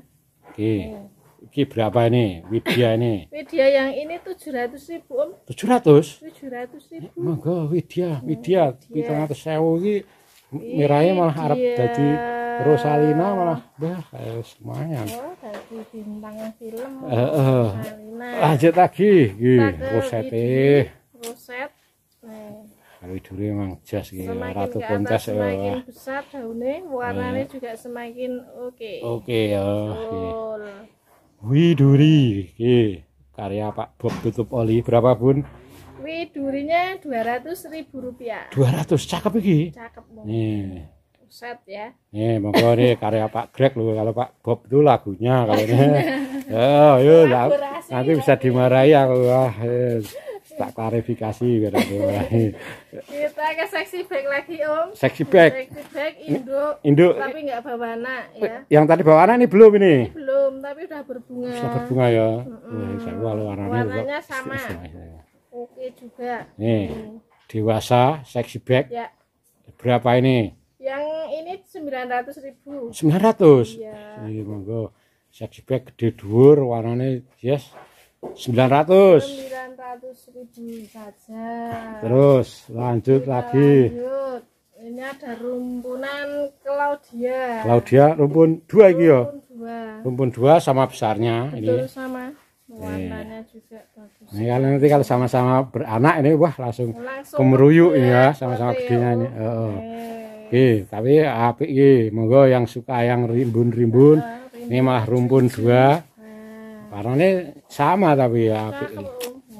Oke. Hmm. Ki berapa ini? Widya ini. Widya yang ini 700 ribu om. 700? 700 ribu. Eh, monggo Widya, hmm, Widya. Kita nggak sewa ini merahnya malah Arab jadi Rosalina malah bah eh, semuanya. Oh, dari bintang film. Eh, eh. Rosalina. Lanjut lagi. Ki, roset eh. Roset. Kalau nah. itu emang jas gitu, ratu kontes eh. semakin besar daunnya, warnanya eh. juga semakin oke. Okay. Oke okay, ya. Oh, Widuri, oke. Karya Pak Bob Tutup Oli berapa pun? Widurinya dua ratus ribu rupiah. Dua ratus, cakep iki. Cakep banget. Nih. Set ya. Nih, monggo nih karya Pak Greg loh. Kalau Pak Bob itu lagunya kalau ini. Oh, yuk, nanti bisa dimarahi aku. Wah, yes tak klarifikasi biar Kita ke seksi back lagi Om. Seksi back. Seksi back induk. Induk. Tapi nggak bawa anak ya. Yang tadi bawa anak ini belum ini. ini belum, tapi udah berbunga. Sudah berbunga ya. Mm -hmm. Walau warnanya, juga. sama. Oke juga. Nih. Hmm. Dewasa seksi back. Ya. Berapa ini? Yang ini sembilan ratus ribu. 900? Iya. monggo. Seksi back gede dua warnanya yes. 900 900 ribu saja terus lanjut Kita lagi lanjut. ini ada rumpunan Claudia Claudia rumpun dua ya? rumpun iki yo rumpun dua sama besarnya Betul, ini sama iya. warnanya juga bagus ini nanti kalau sama-sama beranak ini wah langsung, langsung kemeruyuk ya sama-sama gedenya ini oh. oh. Oke, tapi api iki monggo yang suka yang rimbun-rimbun. Iya, ini malah rumpun dua. Warnanya sama tapi ya. Sama,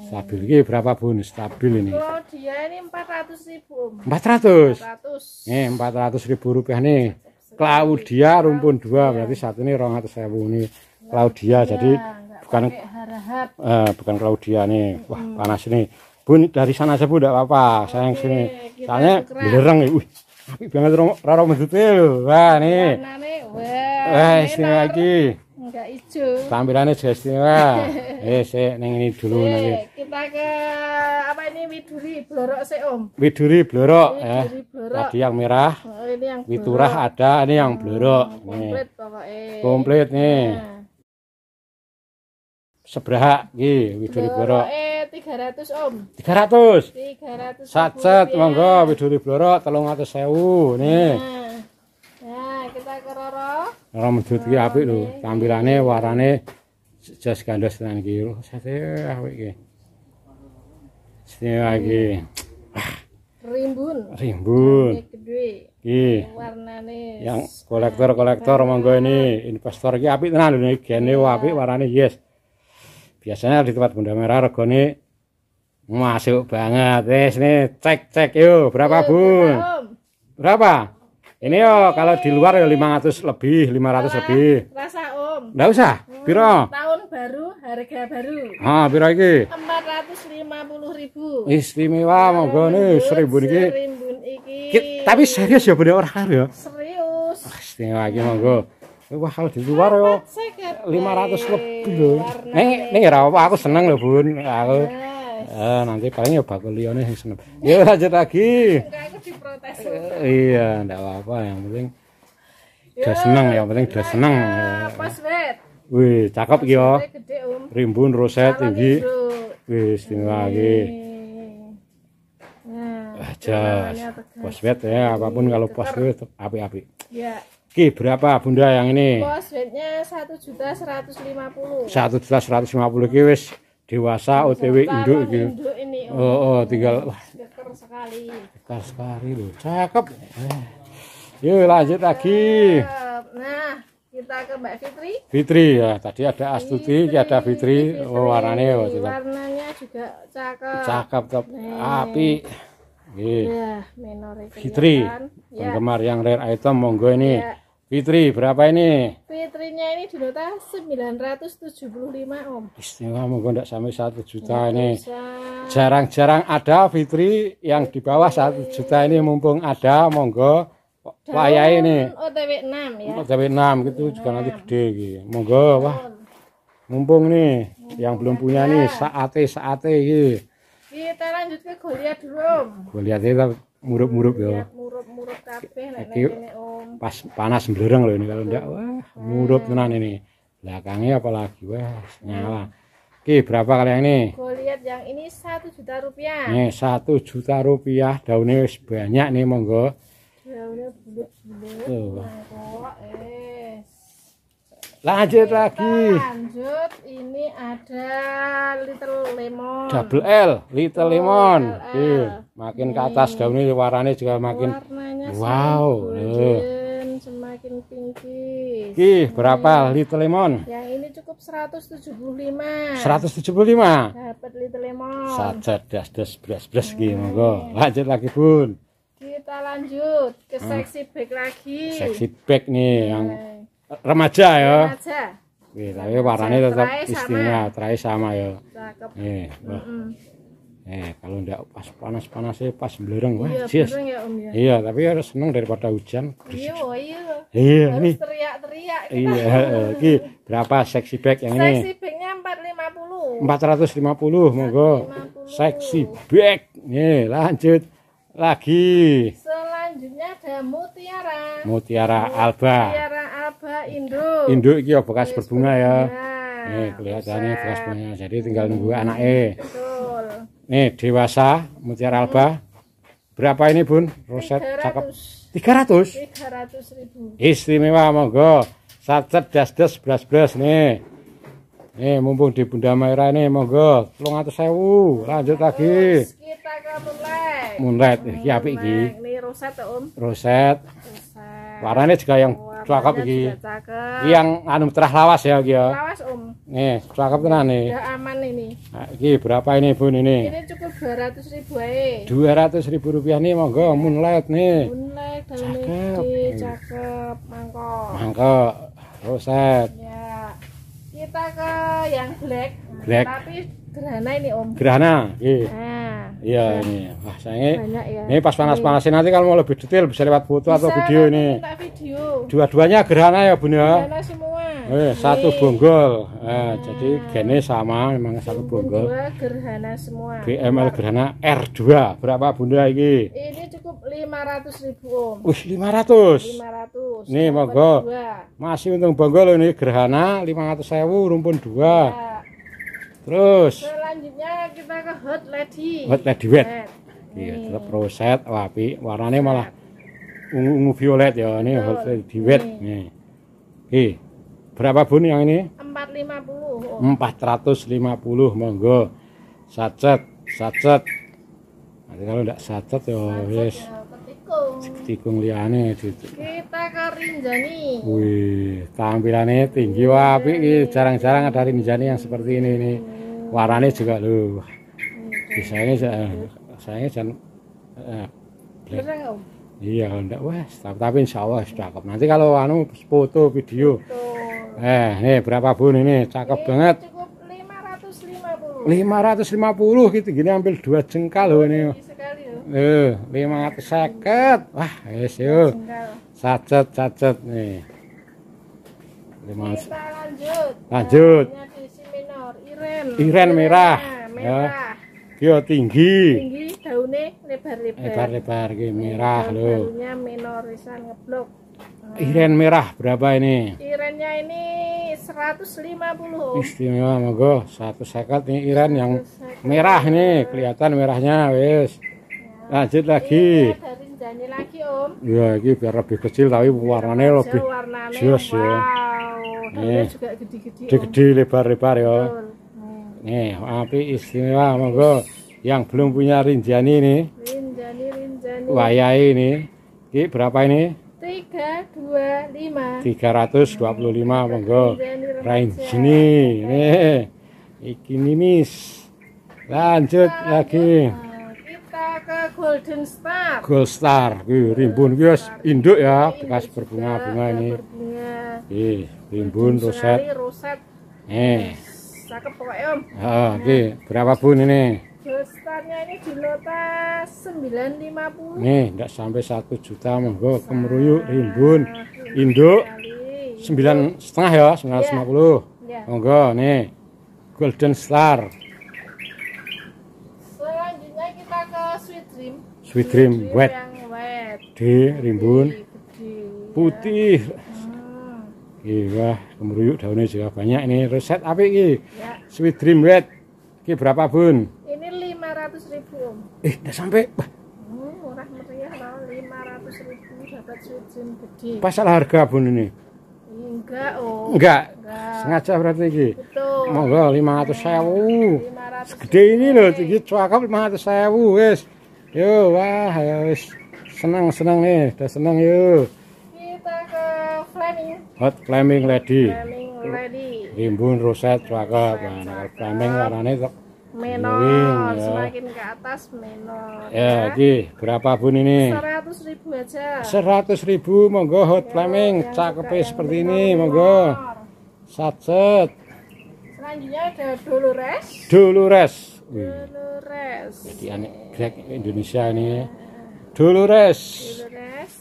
stabil. Ini berapa bonus stabil ini? Kalau dia ini 400 ribu. 400? 400. Nih 400.000 ribu rupiah nih. Claudia rumpun dua ya. berarti satu ini rong saya ini Claudia ya, jadi bukan eh, bukan Claudia nih hmm. wah hmm. panas nih bun dari sana saja bu tidak apa-apa saya yang sini soalnya belerang nih ya. wih banget roro mendut wah nih wah sini lagi enggak hijau tampilannya juga istimewa eh saya nengini ini dulu nanti kita ke apa ini widuri blorok sih om widuri blorok ya. Widuri eh. tadi yang merah oh, ini yang Widurah ada ini yang blorok hmm, komplit pokoknya komplit nih nah. seberah ki widuri blorok eh 300 om 300 300 sacet monggo widuri blorok sewu nih nah. Ora medhut iki apik lho, tampilane warane jas gandos tenan iki lho, sate apik iki. Sini lagi. Rimbun. Rimbun. Iki. Warnane yang kolektor-kolektor monggo ini investor iki apik tenan lho gene iya. apik warane yes. Biasanya di tempat Bunda Merah regane masuk banget. Wis nih cek-cek yuk berapa, Bun? Berapa? Ini yo kalau di luar ya 500 lebih, 500 lebih. Rasa Om. Enggak usah. Hmm, piro? Tahun baru, harga baru. Ah, piro iki? 450.000. Istimewa monggo nih 1000 niki. 1000 iki. Tapi serius ya bener orang ya. Serius. Ah, istimewa iki monggo. Wah kalau di luar yo 500 eh, lebih lho. Ning ning ora aku seneng loh Bun. Aku. Ya eh, nanti paling ya bakul lione sing senep yuk ya, lanjut lagi enggak diprotes eh, iya enggak apa-apa yang penting udah ya, seneng yang penting udah ya, seneng pas wet wih cakep iki yo rimbun roset tinggi Wih, sini lagi nah, aja wet ya iya, apapun kalau wet api-api Iya. Ki berapa bunda yang ini? Pos bednya satu juta seratus lima puluh. Satu juta seratus lima puluh ki wis dewasa OTW induk gitu oh, oh, tinggal wah. sekali. Deker sekali lho. Cakep. Eh. Yuk lanjut lagi. Nah, kita ke Mbak Fitri. Fitri ya, tadi ada Astuti, Fitri, ada Fitri, Fitri. Oh, warnanya oh, Warnanya juga cakep. Cakep, top Api. Ya, Fitri. Kan. Iya. Penggemar ya. yang rare item monggo ini. Ya. Fitri berapa ini? Fitrinya ini di nota 975 Om. Istimewa mau enggak sampai 1 juta Nggak ini. Jarang-jarang ada Fitri yang di bawah 1 juta ini mumpung ada monggo wayahe ini. OTW 6 ya. OTW 6 gitu juga nanti gede gitu. Monggo wah. Mumpung nih mumpung yang belum punya ada. nih saatnya saatnya gitu. Kita lanjut ke Goliath dulu. Goliath itu murup-murup ya. Iya, murup-murup kabeh Om. Pas panas berderang loh ini kalau ndak wah murup tenan ini. Belakangnya apalagi wah nyala. Oke, berapa kali yang ini? Gue lihat yang ini satu juta rupiah. Nih satu juta rupiah, daunnya banyak nih monggo. Daunnya bulat-bulat. Tuh. Nah, eh. Lanjut Kita lagi. Lanjut, ini ada Little Lemon. Double L, Little oh, Lemon. L. Ih, iya, makin ini. ke atas daunnya warnanya juga makin Warnanya wow. Golden, semakin tinggi. Ih, berapa Little Lemon? Yang ini cukup 175. 175. Dapat Little Lemon. Saja das das beras beras gitu. Monggo, lanjut lagi, Bun. Kita lanjut ke ah. seksi back lagi. Seksi back nih yeah. yang iya remaja ya. Remaja. Oke, tapi warnanya tetap istimewa, ya. terai sama ya. Nih, nah, Eh, mm -mm. eh kalau ndak pas panas-panas sih ya, pas belereng wah, iya, ya, Om, ya. Iya, tapi harus senang daripada hujan. Iya, iya. Iya, harus teriak-teriak Iya, eh, eh, iki berapa seksi bag yang ini? Seksi bagnya 450. 450, monggo. Seksi bag. Nih, lanjut lagi selanjutnya ada Mutiara. Mutiara, Alba. Mutiara Alba Induk. Induk iki ya, bekas yes, berbunga ya. Nih eh, kelihatannya Bisa. bekas berbunga Jadi tinggal nunggu e Betul. Nih dewasa Mutiara hmm. Alba. Berapa ini, Bun? Roset cakep. 300. 300 ribu. Istimewa monggo. Sacet das das belas belas nih. Nih mumpung di Bunda Merah ini monggo atas sewu Lanjut lagi. Terus kita ke Moonlight. Moonlight eh, iki apik iki roset om roset warnanya juga yang Warnanya cakep iki yang anu terah lawas ya iki ya lawas om nih cakep tenan nih udah aman ini nah, iki berapa ini bun ini ini cukup 200 ribu aja 200 ribu rupiah nih monggo moonlight nih moonlight dalam cakep. ini cakep mangkok mangkok roset ya kita ke yang black, black. tapi Gerhana ini Om. Gerhana, iya. Nah, iya ini. Wah, sayangnya ya. ini pas panas panasin nanti kalau mau lebih detail bisa lewat foto bisa, atau video ini. video. Dua-duanya gerhana ya, Bun ya. Gerhana semua. Eh, satu iya. bonggol. nah. jadi gene sama memang satu bonggol. Dua gerhana semua. BML gerhana R2. Berapa Bunda ya, ini? Ini cukup 500 ribu Om. Wih, 500. 500. Nih, monggo. Masih untung bonggol ini gerhana 500.000 rumpun 2. Ya. Terus selanjutnya kita ke hot lady. Hot lady wet. Iya, tetap roset wapi, warnanya malah ungu-ungu violet ya. Ini Betul. hot lady wet nih. Oke. Berapa Bun yang ini? 450. Oh. 450 monggo. Sacet, sacet. Nanti kalau enggak sacet yo wis. Ya. Tikung liane liyane Kita ke Rinjani. Wih, tampilannya tinggi wapi. Hmm. jarang-jarang ada Rinjani yang seperti ini ini. Hmm. Warnanya juga loh. Hmm. Desainnya saya saya jangan eh, eh Iya, enggak wes, tapi, tapi insya Allah cakep. Nanti kalau anu foto video. Eh, nih berapa bun ini? Cakep ini banget. Cukup 550. 550 gitu gini ambil dua jengkal loh ini eh lima ratus seket wah yes yuk sacet sacet nih lima ratus lanjut lanjut iren merah, iya, merah. kio ya. tinggi tinggi lebar lebar lebar lebar iya, merah lho daunnya ngeblok nah. iren merah berapa ini irennya ini 150 istimewa monggo satu sekat nih iren yang merah nih kelihatan merahnya wes lanjut ah, lagi iya, dari lagi om iya ini biar lebih kecil tapi iya, warnanya lebih jelas ya. wow ya. juga gede-gede gede lebar-lebar ya nih api istimewa monggo yang belum punya rinjani ini rinjani rinjani wayai ini ini berapa ini tiga dua lima ratus dua puluh lima monggo rinjani nih ini mimis lanjut nah, lagi Golden Star. Gold Star kuwi rimbun kuwi induk ya, iya, bekas iya, berbunga-bunga ini. Berbunga. rimbun roset. Roset. Eh. Cakep pokoke, Om. nah. nggih. Berapa bun ini? Gold Star-nya ini di nota 950. Nih, ndak sampai 1 juta monggo kemeruyuk rimbun induk. sembilan setengah ya, sembilan ratus lima puluh. Iya. Monggo nih, Golden Star. Sweet Dream Wet. di rimbun putih. Hmm. Iya, ah. iya kemeruyuk daunnya juga banyak ini. Resep apa ini? Ya. Sweet Dream Wet. Ini berapa, Bun? Ini 500 ribu, Om. Eh, udah sampai. Hmm, murah meriah loh, 500 ribu dapat Sweet Dream gede. Pasal harga, Bun, ini? Enggak, Om. Enggak? Enggak. Sengaja berarti ini? Betul. Monggo, 500 sewu. 500 Segede ini loh, ini cuakap 500 sewu, wes. Yo, wah, harus ya, senang-senang nih, udah senang eh. yuk. Kita ke Flaming. Hot Flaming Lady. Flaming Lady. Rimbun ruset cakep. Nah, Flaming warnanya itu. menor, ya. semakin ke atas menor. Ya, ya. Di, berapa pun ini? Seratus ribu aja. Seratus ribu, monggo Hot climbing ya, Flaming, seperti ini, monggo. Satset. Selanjutnya ada Dolores. Dolores. Dolores. Jadi anak Greg Indonesia ini. Dolores. Dolores.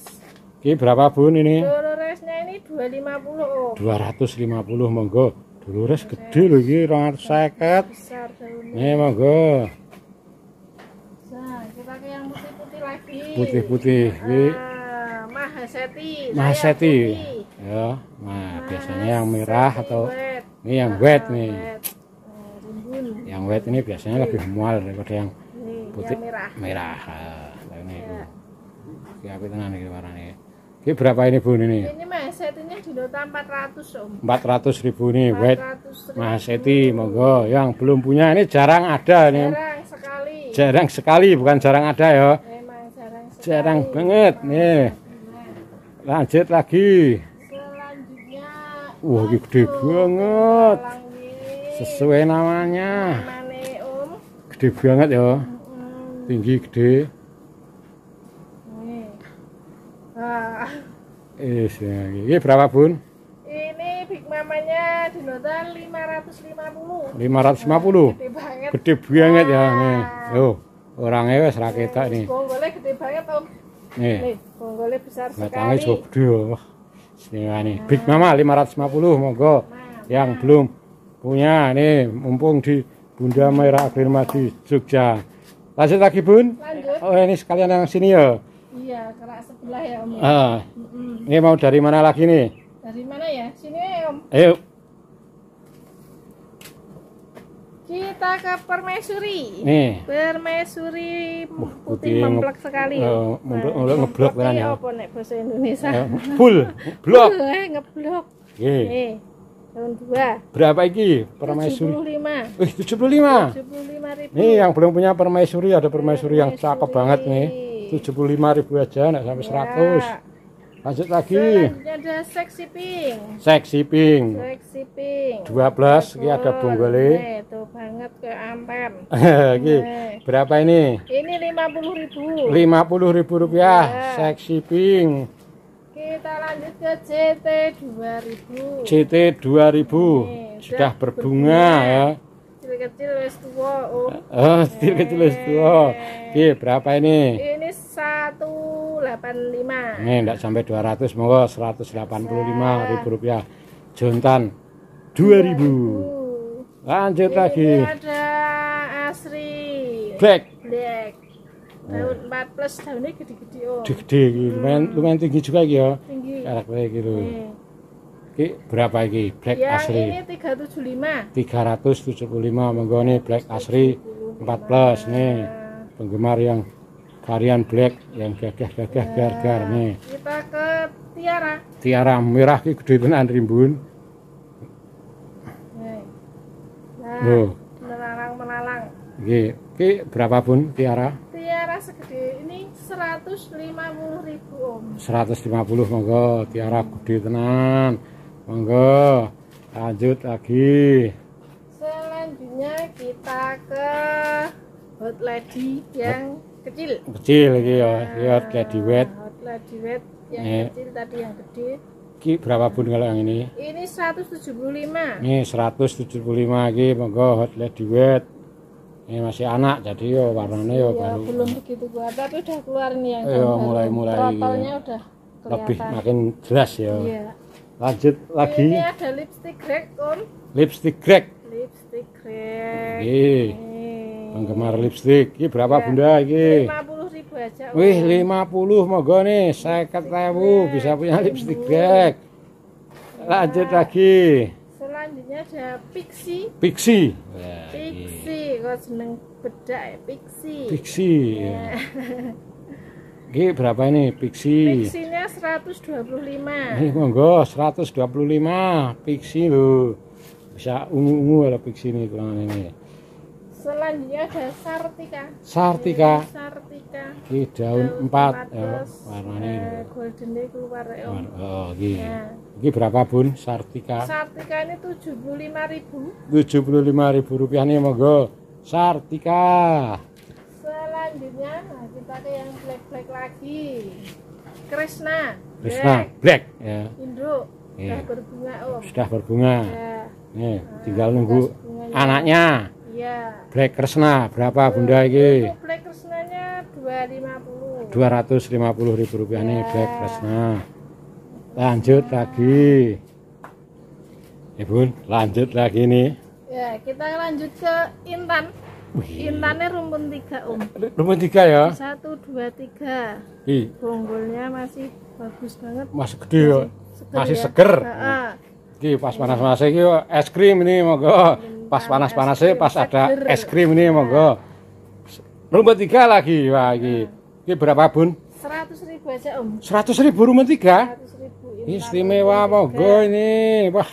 Ini berapa bun ini? Doloresnya ini 250. 250 monggo. Dolores gede loh ini 250. Nih monggo. Nah, kita yang putih-putih lagi. Putih-putih. Ah, Mahaseti. Mahaseti. Ya, nah, biasanya yang merah atau ini yang wet ah, nih. Iya. yang wet ini biasanya lebih iya. mual daripada yang iya, putih yang merah merah ini ya. Iki apik ini? iki warnane. Ini berapa ini bun ini? Ini Mas Setinya di empat 400 Om. 400 ribu nih, wet. Mas Seti monggo yang belum punya ini jarang ada jarang nih. Jarang sekali. Jarang sekali bukan jarang ada ya. Memang jarang sekali. banget Memang nih. Lanjut lagi. Selanjutnya. Wah, gede banget. Langsung sesuai namanya gede banget ya tinggi gede ini ya. ini berapa bun ini big mamanya di notan 550 550 gede banget ya nih oh orangnya wes raketa nih bonggolnya gede banget om nih, nih bonggolnya besar Batangnya sekali batangnya gede Sini, nah. Big Mama 550 monggo yang belum punya nih mumpung di Bunda Merah Afirmasi Jogja lanjut lagi bun lanjut oh ini sekalian yang sini ya iya kerak sebelah ya om ya. Ah. Mm -mm. ini mau dari mana lagi nih dari mana ya sini ya om ayo kita ke permaisuri nih permaisuri putih, putih memblok sekali uh, memblok, nah, ngeblok kan ya apa nek bahasa Indonesia eh, full eh, ngeblok Tahun 2. Berapa iki permaisuri? 75. Wih, 75. 75 ribu. Nih yang belum punya permaisuri ada permaisuri yang cakep banget nih. 75 ribu aja enggak sampai ya. 100. Lanjut lagi. ada seksi pink. Seksi pink. Seksi pink. 12 ini ada bonggole. Itu banget ke ampen. ini Berapa ini? Ini 50 ribu. 50 ribu rupiah ya. seksi pink kita lanjut ke CT 2000. CT 2000 Oke, sudah berbunga, berbunga ya. Kecil kecil wis tua, Oh, oh kecil kecil tua. Oke, eh. berapa ini? Ini 185. Nih, enggak sampai 200, monggo 185 ribu rupiah. Jontan 2000. 2000. Lanjut ini lagi. Ada Asri. Black. Black tahun 4 iya. plus daunnya gede-gede oh. Gede -gede. Hmm. lumayan hmm. lumayan tinggi juga gitu. Tinggi. Karakternya iki lho. Eh. Iki berapa iki Black Yang Asri? Ini 375. 375 menggoni Black Asri 4 plus iya. nih. Penggemar yang varian black yang gagah-gagah nah. gar-gar nih. Kita ke Tiara. Tiara merah ki gede tenan rimbun. Nah. Ya, nah, melalang-melalang. Nggih, ki berapa pun Tiara? Seratus Om. 150 monggo tiara tenan. Monggo lanjut lagi. Selanjutnya kita ke hot lady yang hot. kecil. Kecil iki ya, iya, hot lady ah, wet. Hot lady wet yang Nih. Eh. kecil tadi yang gede. Ki berapa pun kalau yang ini? Ini 175. Nih 175 iki monggo hot lady wet ini masih anak jadi yo warnanya yo iya, baru belum begitu kuat tapi udah keluar nih yang yo iya, mulai mulai totalnya ya. udah lebih makin jelas ya iya. lanjut lagi ini ada lipstick Greg om lipstick Greg lipstick Greg Oke. penggemar lipstick ini berapa ya. bunda ini ribu aja Wih wih 50 monggo nih saya ketemu bisa punya lipstick Greg lanjut iya. lagi selanjutnya ada Pixi. Pixi. Ya, Pixi, iya. kok seneng beda ya Pixi. Pixi. Ya. Ini iya. berapa ini Pixi? Pixinya 125. Ini monggo 125 Pixi lho. Bisa ungu-ungu ada Pixi nih kurang ini. Selanjutnya ada Sartika. Sartika. Ini iya, Sartika. Ini daun, daun 4, 4 ya, ini eh, goldene iku warnane. Oh, ini. Nah. Ya. ini berapa, Bun? Sartika. Sartika ini tujuh tujuh puluh puluh lima ribu lima ribu rupiah nih monggo. Sartika. Selanjutnya nah kita ke yang black-black lagi. Krishna. Krishna black, black ya. Induk. Ya. Sudah berbunga, Om. Sudah berbunga. Ya. Nih, nah, tinggal nunggu ya. anaknya. Iya. Black Kresna berapa itu, Bunda iki? puluh. Iya, Black Kresnanya 250. 250 ribu rupiah ya. nih iya. Black Kresna. Lanjut ya. lagi. Ibu, lanjut lagi nih. Ya, kita lanjut ke Intan. Wih. Intannya rumpun tiga om. Rumpun tiga ya? Satu dua tiga. Hi. Bonggolnya masih bagus banget. Masih gede ya. Masih seger. Ya. Ki pas panas-panas iki es krim ini monggo. Iya, pas panas panas sih pas ada es krim ini monggo rumah tiga lagi wah ini ini iya. berapa bun seratus ribu aja om seratus ribu rumah tiga iya. istimewa monggo ini wah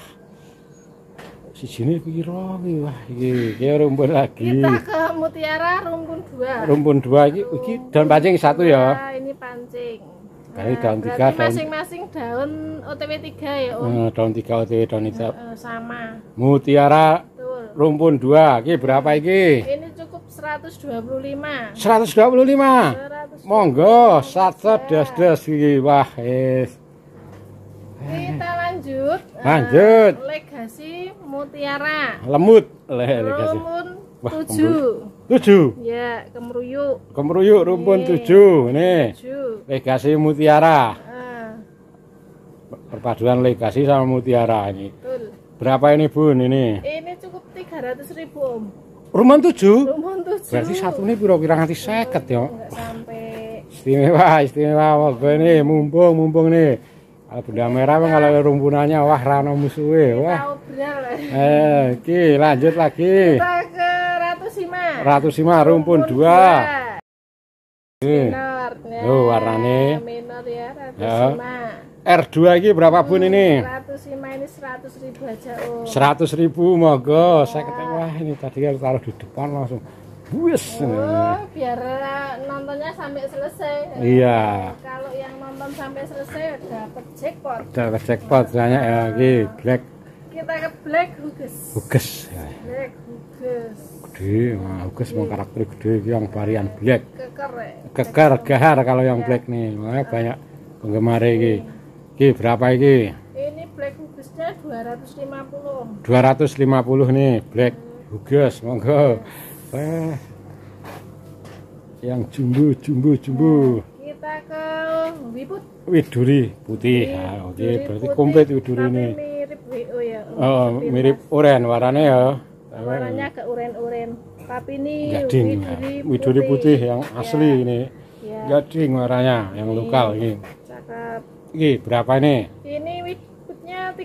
si sini piro wah iki iki rumpun lagi kita ke mutiara rumpun dua rumpun dua iki iki daun pancing satu ya iya, ini pancing nah, nah daun tiga daun masing-masing daun OTW tiga ya om. Nah, daun tiga OTW daun tiga. Eh, sama. Mutiara rumpun dua ki berapa iki ini cukup 125 125, monggo satu des des iki wah es. kita lanjut eh, lanjut uh, legasi mutiara lemut Le legasi rumpun wah, tujuh tujuh ya kemruyuk kemruyuk rumpun nih. Iya, tujuh ini. legasi mutiara uh. perpaduan legasi sama mutiara ini Betul. berapa ini bun ini ini cukup 300 ribu om Rumah tujuh? Rumah tujuh. Berarti satu ini kira-kira nanti seket ya? Enggak sampai. Istimewa, istimewa. gue ini mumpung, mumpung nih. Kalau benda merah apa kalau rumpunannya wah rano musuhnya wah. Eh, ki lanjut lagi. Kita ke Ratu Sima. Ratu Sima rumpun, dua. Minor. Eh. Ya. Loh, Minor ya, ya. Ratu Sima. R2 ini berapa bun hmm, ini? seratus 100 ribu aja om 100 ribu monggo saya kata wah ini tadi harus taruh di depan langsung Wis. Oh, biar eh, nontonnya sampai selesai. Iya. Kalau yang nonton sampai selesai dapat jackpot. Dapat jackpot, nah. banyak ya eh, lagi black. Kita ke black hugus hugus Ya. Black hugus Gede, nah, hugus mau karakter gede yang varian black. Keker. Ya? Keker, gahar kalau yang iya. black nih. Makanya banyak penggemar ini ini berapa ini saya 250. 250 nih, Black hmm. Hugus, monggo. eh Yang jumbo, jumbo, jumbo. Nah, kita ke Wiput. Widuri putih. Widuri, nah, oke, okay. berarti putih, komplit Widuri ini. Mirip WO ya. Oh, iya, oh, oh mirip oren warnanya ya. Warnanya ke oren-oren. Tapi ini Gading, Widuri, ya. Widuri putih yang iya. asli ya. ini. Ya. Gading warnanya yang iya. lokal ini. Cakep. Ini berapa ini? Ini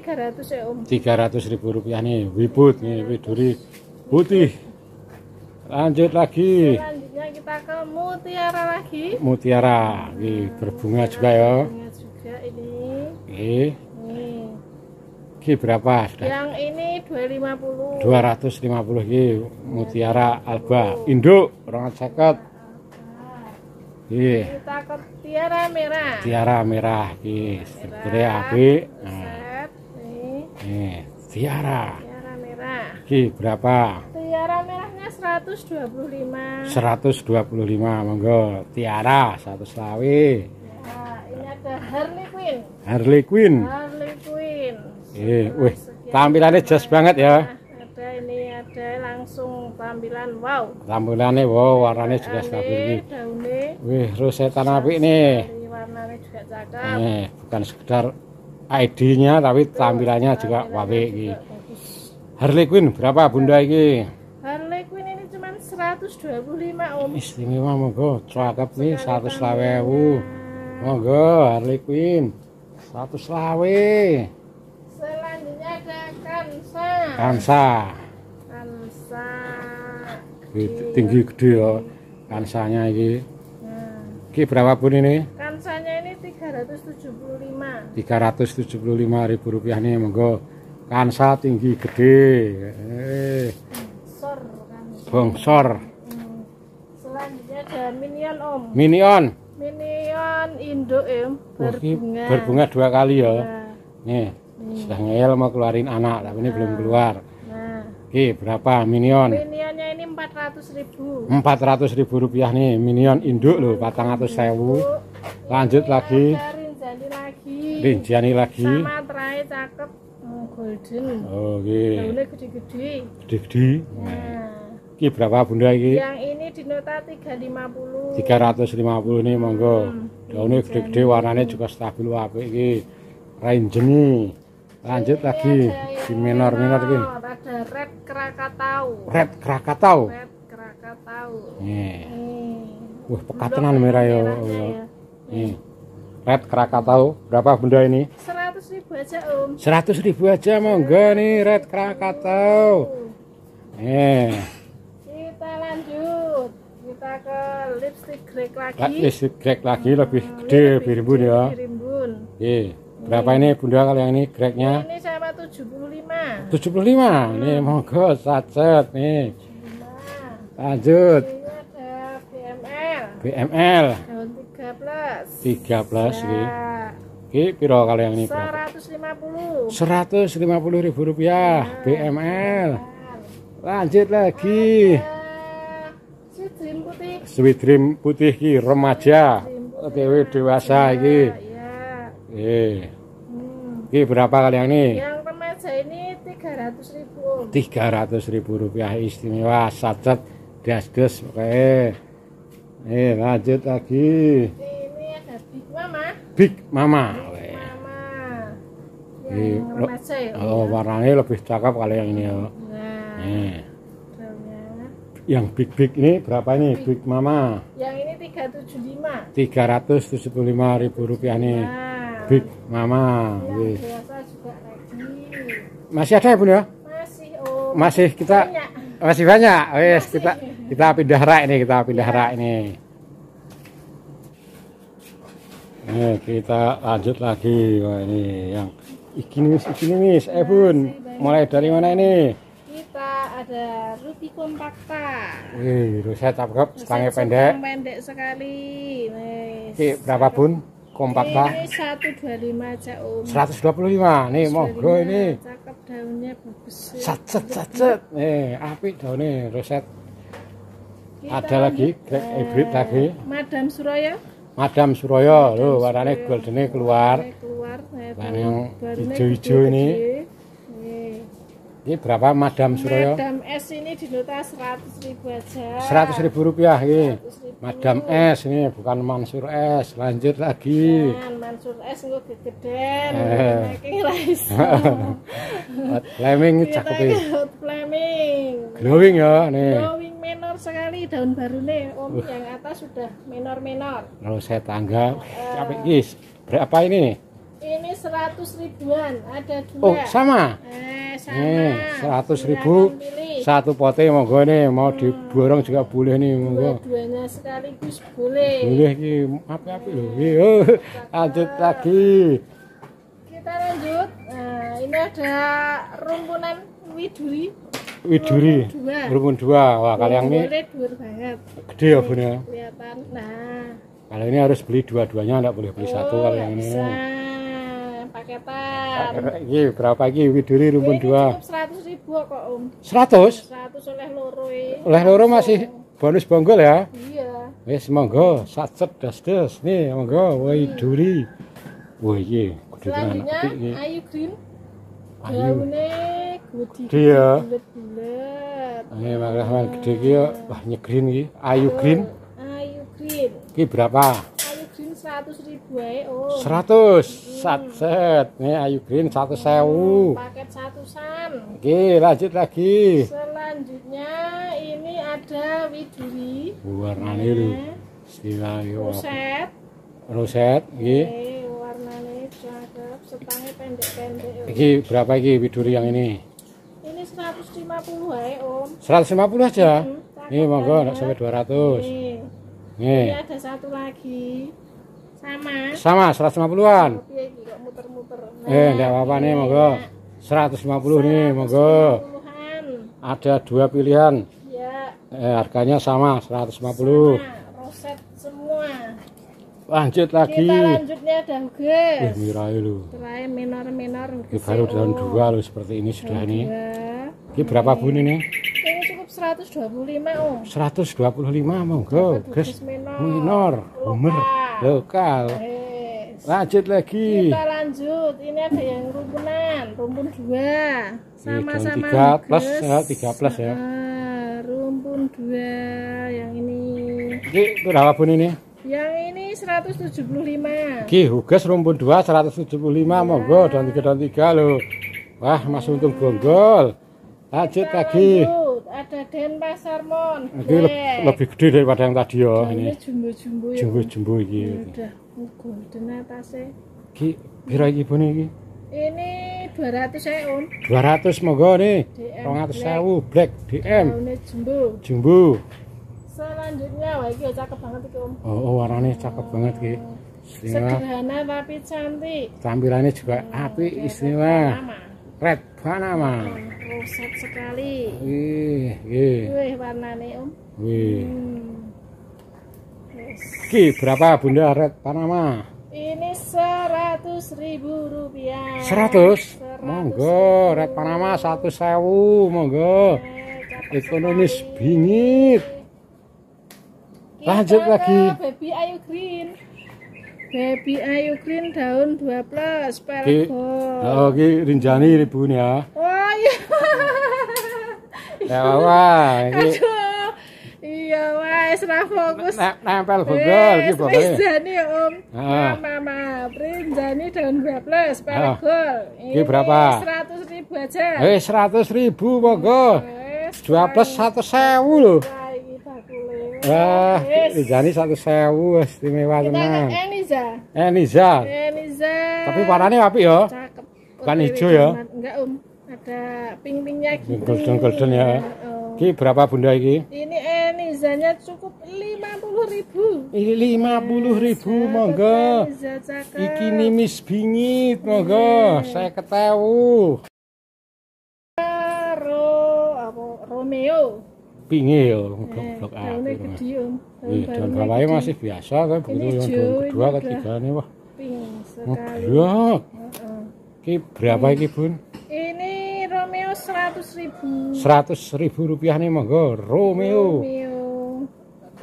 300 ya Om. 300 ribu rupiah nih, wibut nih, widuri putih. Lanjut lagi. Selanjutnya kita ke mutiara lagi. Mutiara, ini berbunga juga ya. Berbunga juga ini. Oke. Ini. Ini berapa sudah? Yang ini 250. 250 ini mutiara alba induk orang ceket. Iya. Kita ke tiara merah. Tiara merah iki. Sebenarnya apik. Nah. Nih, eh, tiara. Tiara merah. Ki, berapa? Tiara merahnya 125. 125, monggo. Tiara 100 lawe. Ya, ini ada Harley Quinn. Harley Quinn. Harley Quinn. Eh, wih, nah, tampilannya jas banget ya. Ada ini ada langsung tampilan wow. Tampilannya wow, warnanya juga stabil. nih. Wih, rusetan api nih. Warnanya juga cakep. Nih, eh, bukan sekedar ID-nya tapi tampilannya juga wabik iki. Harley Quinn berapa Bunda iki? Harley Quinn ini cuma 125 Om. Istimewa monggo, cakep nih 100 lawewu. Monggo Harley Quinn 100 lawe. Selanjutnya ada Kansa. Kansa. Kansa. tinggi gede ya kansanya ini. Nah. berapa pun ini? pulsanya ini 375 375 ribu rupiah nih monggo kansa tinggi gede eh. bongsor kan? bongsor hmm. selanjutnya ada minion om minion minion induk om berbunga berbunga dua kali ya iya. nih hmm. sudah ngeyel mau keluarin anak tapi ini nah. belum keluar nah. Oke, berapa minion? Minionnya ini 400 ribu 400 ribu rupiah nih, minion induk loh, 400 sewu lanjut lagi rinjani lagi rinjani lagi sama terai cakep golden oh okay. daunnya gede-gede gede-gede nah. Ini berapa bunda ini? Yang ini di nota 350 350 nih monggo hmm, Daunnya gede-gede warnanya juga stabil wape ini Ranjeni Lanjut ini lagi Di minor-minor ini Ada red krakatau Red krakatau? Red krakatau iya. Nih Wah pekatenan merah ya Nih. Red Krakatau, berapa benda ini? Seratus ribu aja om Seratus ribu aja monggo nih Red Krakatau Eh. Kita lanjut Kita ke lipstick Greg lagi Lipstick Greg lagi hmm, lebih gede, lebih, lebih rimbun ya rimbun Iya Berapa ini bunda kalau yang ini greknya? Ini sama 75 75? Hmm. Nih monggo sacet nih 75. Lanjut Ini ada BML BML Daun 13. 13 nggih. Oke, piro kali yang seratus 150. 150 ribu rupiah ya, nah, BML. Ya. Lanjut lagi. Nah, sweet dream putih. Sweet dream putih ki remaja. Dewi dewasa ya, iki. Iya. Hmm. berapa kali yang ini? Yang remaja ini 300 ribu. 300 ribu rupiah istimewa sacet dasgus oke Eh, lanjut lagi. Ini ada Big Mama. Big Mama. Big Mama. Yang ya. Oh, warnanya lebih cakep kalau yang ini ya. Nah. Eh. Yang Big Big ini berapa ini Big, Big Mama? Yang ini 375. 375 ribu rupiah nih. Nah. Big Mama. Yang biasa juga lagi. Masih ada ya, Bun ya? Masih, Oh, Masih kita banyak. masih banyak. masih. kita kita pindah rak ini, kita pindah iya. rak ini. Nih, kita lanjut lagi. Wah, ini yang ikin mis, ikin mis. Eh, Bun, mulai dari mana ini? Kita ada Ruti Kompakta. Wih, ruset cakep, setangnya pendek. pendek sekali. Nih. Oke, berapa, Bun? Kompakta. Ini 125 aja, Om. 125. Nih, monggo ini. Cakep daunnya bagus. Sacet set set set. Nih, api daunnya ruset. Ada lagi Greg Hybrid lagi. Madam Suraya. Madam Suraya lo warnanya golden keluar. Keluar. Warna eh, yang hijau-hijau ini. Ini berapa Madam Suraya? Madam S ini di nota 100 ribu aja. 100 ribu rupiah ini. Madam S ini bukan Mansur S. Lanjut lagi. Mansur S itu gede, Eh. Fleming cakep ini. Fleming. Glowing ya nih menor sekali daun baru nih om uh. yang atas sudah menor menor lalu saya tanggap uh, eh, capek guys berapa ini ini seratus ribuan ada dua oh sama eh, sama eh, seratus ribu satu pote monggo nih mau hmm. diborong juga boleh nih monggo dua-duanya sekaligus boleh boleh ki apa apa loh lanjut lagi kita lanjut nah ini ada rumpunan widuri Widuri rumpun 2. Wah, kalau yang ini gede ya, Bun ya. Iya, nah. Kalau ini harus beli dua-duanya, enggak boleh beli oh, satu kalau yang ini. Bisa. Paketan. Iya, berapa iki Widuri rumpun 2? Seratus ribu kok, Om. 100? 100 oleh loro. E. Oleh loro masih bonus bonggol ya? Iya. Wis monggo, sacet das-des. Nih, monggo Widuri. Wah, iki iya. Selanjutnya, iya. Ayu Green ayu dia Ayo makraman gede ki ya. wah nyegrin ki ayu green ayu green ki berapa ayu green seratus ribu ya, oh Seratus, hmm. set set nih ayu green satu sewu hmm, paket set. oke lanjut lagi selanjutnya ini ada widuri Warna lu sila Set. Roset iki. warnane cakep, setange pendek-pendek. Iki berapa iki widuri yang ini? Ini 150 ae, Om. 150 aja. Hmm, ini monggo enggak sampai 200. Nih. Nih. Ini ada satu lagi. Sama. Sama 150-an. muter-muter. Eh, nah, eh, enggak apa-apa nih monggo. 150, 150 nih monggo. Ada dua pilihan. Ya. Eh, harganya sama 150. Sama lanjut lagi. Kita lanjutnya ada guys. Eh, mirai minor minor. Ini baru daun dua lo seperti ini sudah ini. Ini berapa bun ini? Ini cukup 125 om. 125 monggo guys. Minor. minor. Umur lokal. Lanjut lagi. Kita lanjut. Ini ada yang rumpunan, rumpun dua. Sama-sama. Eh, tiga plus, ya tiga plus ya. Rumpun dua yang ini. Ini berapa bun ini? 175. Ki huges rumpun 2 175 ya. monggo dan 3 dan 3 lho. Wah, ya. Mas Untung gonggol. Lanjut lagi. Ada Denpasar Mon. Ini le lebih gede daripada yang tadi ya oh, ini. Iya, jumbo-jumbo ya. Jumbo-jumbo iki. Ya udah golden atase. Ki pira iki bone iki? Ini 200 saya on. 200 monggo nih. 200.000 black DM. Jumbo. Jumbo selanjutnya nah, wah iki ya cakep banget itu Om. Oh, oh warnanya cakep banget istimewa. Sederhana tapi cantik. Tampilannya juga oh, hmm, api istimewa. Red Panama. Rusak hmm, oh, sekali. Wih, wih. Wih warnanya Om. Wih. Hmm. Yes. Ki berapa Bunda Red Panama? Ini seratus ribu rupiah. Seratus? Monggo, Red Panama satu sewu, monggo. Eh, Ekonomis bingit. Iya, lanjut Ito, lagi baby ayu green baby ayu green daun 12 pelgon oh ki rinjani ribun ya oh iya ya wah iya wes serah fokus ne nempel bogol iki bogol rinjani ya om ah. mama rinjani daun 2 ah. ini, ini iya, berapa 100 ribu aja eh 100 ribu monggo plus 1 sewu loh Wah, yes. ini satu sewu istimewa tenang. Eniza. Eniza. Eniza. Tapi warnanya apa ya? Cakep. Bukan hijau ya? Enggak, um, Ada pink-pinknya gitu. Golden-golden ya. Iya, oh. Ki berapa Bunda ini? Ini Enizanya cukup ribu. Ini ribu. yes, iya, monggo. Eniza cakep. Iki nimis bingit iya. monggo, yes. saya ketahui. Ro, Romeo pinge ya blok-blok eh, aku. Iya, gitu, eh, dan rawai masih biasa kan begitu yang dua kedua ketiga ini wah. Ngeblok. Ki berapa ini Bun? Ini Romeo 100 ribu 100 ribu rupiah nih monggo Romeo. Romeo.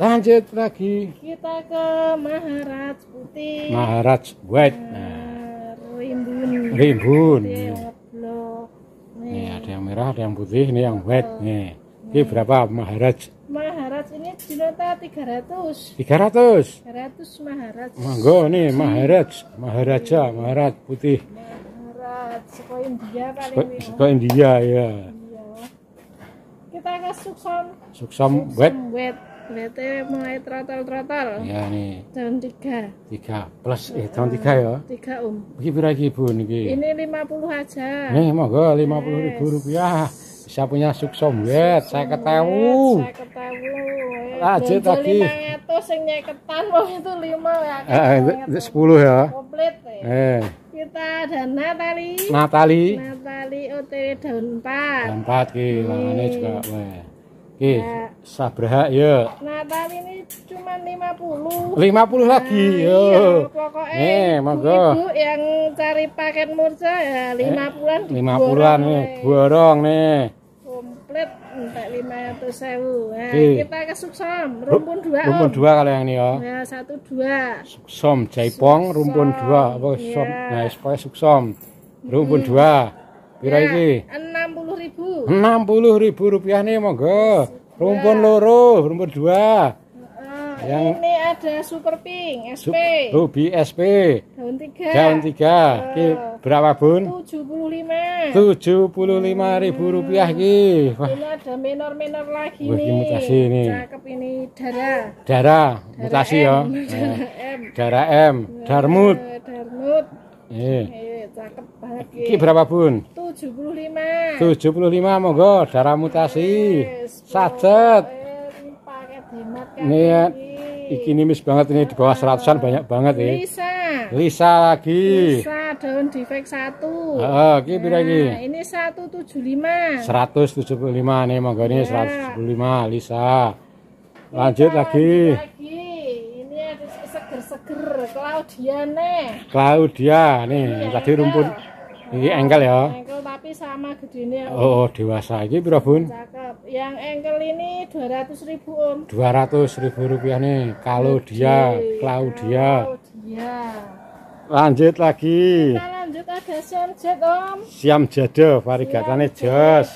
Lanjut lagi. Kita ke Maharaj Putih. Maharaj White. Nah, nah. rimbun. Rimbun. Ini ada yang merah, ada yang putih, ini yang white nih. Ini hmm. berapa Maharaj? Maharaj ini Jinota 300. 300. 300 Maharaj. Manggo nih Maharaj, Maharaja, Maharaj putih. Maharaj, seko India kali ini. Seko India ya. Iya. Kita ke Suksam. Suksam wet. Wet. Wetnya mulai trotol-trotol. Iya nih. Tahun 3. 3 plus eh tahun 3 iya, ya. 3 um. Ini berapa iki, Bun, iki? Ini 50 aja. Nih, eh, monggo 50 yes. ribu rupiah. Saya punya suksom wet, saya ketemu, Saya ketemu lagi. 500 sing nyeketan itu lima eh, eh, ya. Heeh, ya. Komplit. Eh. Kita ada Natali. Natali. Natali OTW daun 4. Daun 4 ki, juga weh. Ki, ya. ya. Natali ini cuma lima puluh, lima puluh nah, lagi. Iya, yo. Pokoknya eh, ibu, Ibu yang cari paket murah ya lima an eh, lima 50-an nih, borong nih komplit entek 500.000. Nah, okay. kita ke Suksom, rumpun 2. Rumpun dua kalau yang ini ya. Nah, dua Suksom, Jaipong, rumpun 2 apa Suksom. Iya. Nah, pokoknya Suksom. Rumpun 2. Iya. Pira ya, enam puluh ribu rupiah nih monggo. Rumpun loro, rumpun dua yang ini ada super pink SP ruby SP daun tiga daun tiga uh, berapa bun puluh lima ribu hmm. rupiah ki Wah. ini ada minor minor lagi Wih, nih mutasi ini cakep ini darah darah mutasi ya darah M eh, darmut darmut iya. Eh, cakep banget. Iki berapa, Bun? 75. 75 monggo darah mutasi. Yes, Sajet. Niat Iki nimis banget ini di bawah seratusan banyak banget ya. Lisa. Lisa lagi. Lisa daun defek satu. Nah, satu tujuh lima. Seratus Ini puluh lima nih mangga ini ya. puluh lima Lisa. Lanjut Lisa, lagi. lagi. Ini ada seger-seger Claudia nih. Claudia nih, iya, tadi iya. rumput ini engkel ya. Engkel sama gedenya. Om. Oh, dewasa ini berapa, Bun? Cakep. Yang engkel ini 200 ribu, Om. 200 ribu rupiah nih. Kalau dia, Claudia. Lanjut lagi. Kita lanjut ada siam jet Om. Siam jade, variegatane jos.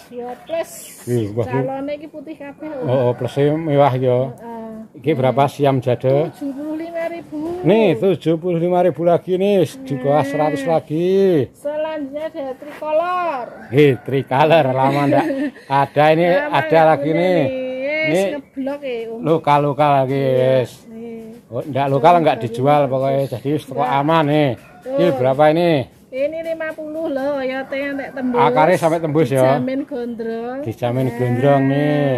plus. Iki mbah. Calone putih kabeh. Oh, oh plese mewah ya. Heeh. Iki berapa siam jadu? jada? ribu. Nih, ribu lagi nih, di bawah 100 lagi. Selanjutnya ada tricolor. Hei, tricolor lama ndak. Ada ini, lama ada lagi nih. Ini ngeblok ya, um. luka lokal lagi, yes. Oh, enggak lokal enggak dijual pokoknya. Jadi stok aman nih. Ini berapa ini? Ini 50 loh ya teh yang tembus. Akarnya sampai tembus ya. Dijamin gondrong. Dijamin nah. gondrong nih.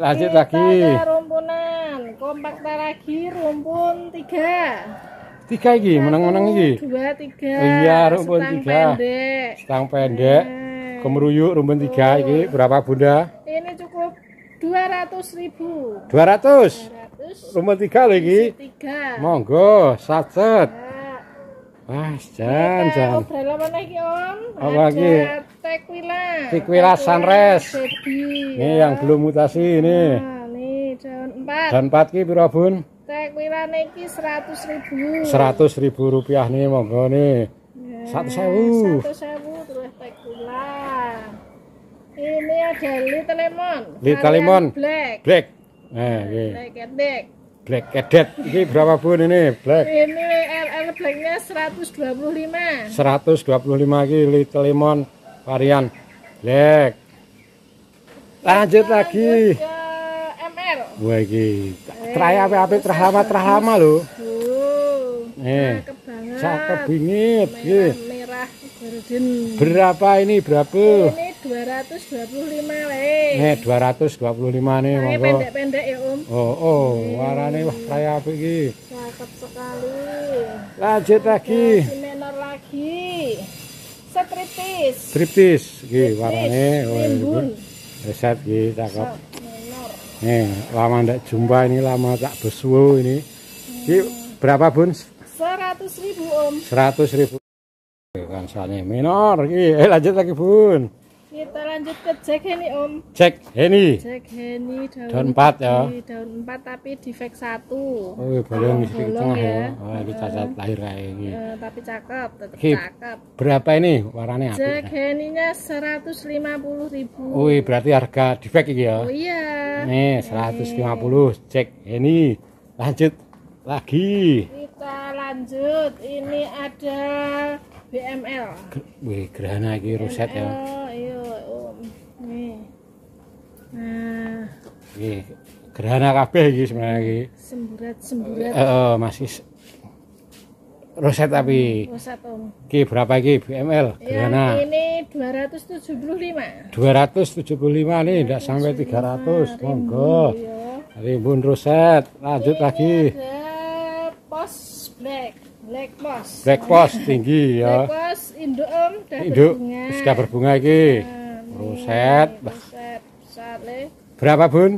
Lanjut Kita lagi. rumpunan, kompak lagi rumpun 3. Tiga iki, menang-menang iki. Dua, tiga. Oh, iya, rumpun Setang tiga. Pendek. Setang pendek. Nah. Kemeruyuk rumpun oh. tiga iki berapa bunda? Ini cukup 200 ribu. 200? 200. Rumpun tiga lagi. Tiga. Monggo, sacet. Nah. Wah, jan iya, jan. Obrol apa iki, Om? Apa iki? Tequila. Tequila sunrise. Ini yang ya. belum mutasi ini. Nah, nih daun 4. Daun 4 ki pira, Bun? Tequila niki 100.000. 100.000 rupiah nih monggo nih. Ya, satu sewu. Satu sewu terus tequila. Ini ada little lemon. Little lemon. Black. Black. Nah, okay. black and black. Black Cadet ini berapa pun ini Black? Ini LL Blacknya 125. 125 lagi Little Lemon varian Black. Lanjut Kita lagi. MR. Wah ini eh, terai apa apa terlama terlama loh. Nih, eh, cakep banget. Cakep bingit. Merah, eh. merah, Berapa ini berapa? Ini 225 leh. Nih 225 nih monggo. pendek-pendek ya, Om. Oh, oh, hmm. warane wah kaya apa iki. Cakep sekali. Lanjut lagi. Nah, Simenor lagi. Striptis. Striptis iki warane timbun. Reset iki cakep. Nih, lama ndak jumpa ini lama tak besuwo ini. Iki hmm. berapa, Bun? ribu Om. ribu Kan soalnya minor iki. Eh lanjut lagi, Bun. Kita lanjut ke Jack Henny Om. Jack Henny. Jack Henny daun, daun 4 ya. Daun 4 tapi di fake 1. Oh, iya, bolong oh, di tengah ya. Oh, ini cacat eh, lahir kayak ini. Uh, tapi cakep, tetap Hi, cakep. Berapa ini warnanya? Jack Henny-nya 150.000. Wih, iya, berarti harga di fake ini ya. Oh iya. Nih, 150 eh. Jack Henny. Lanjut lagi. Kita lanjut. Ini ada BML wih gerhana iki ruset ya iya nih oh, nah iki gerhana kabeh iki sebenarnya iki semburat semburat heeh eh, masih Roset tapi Roset om. Ki berapa ki BML? Ya, gerhana. ya, ini 275. 275 nih tidak sampai 300. Monggo. Iya. Ribun roset. Lanjut ini lagi. Ada pos black. Black Post. Black tinggi ya. Black Post induk om dan induk, berbunga. Sudah berbunga iki. Nah, Roset. Roset. Berapa, Bun?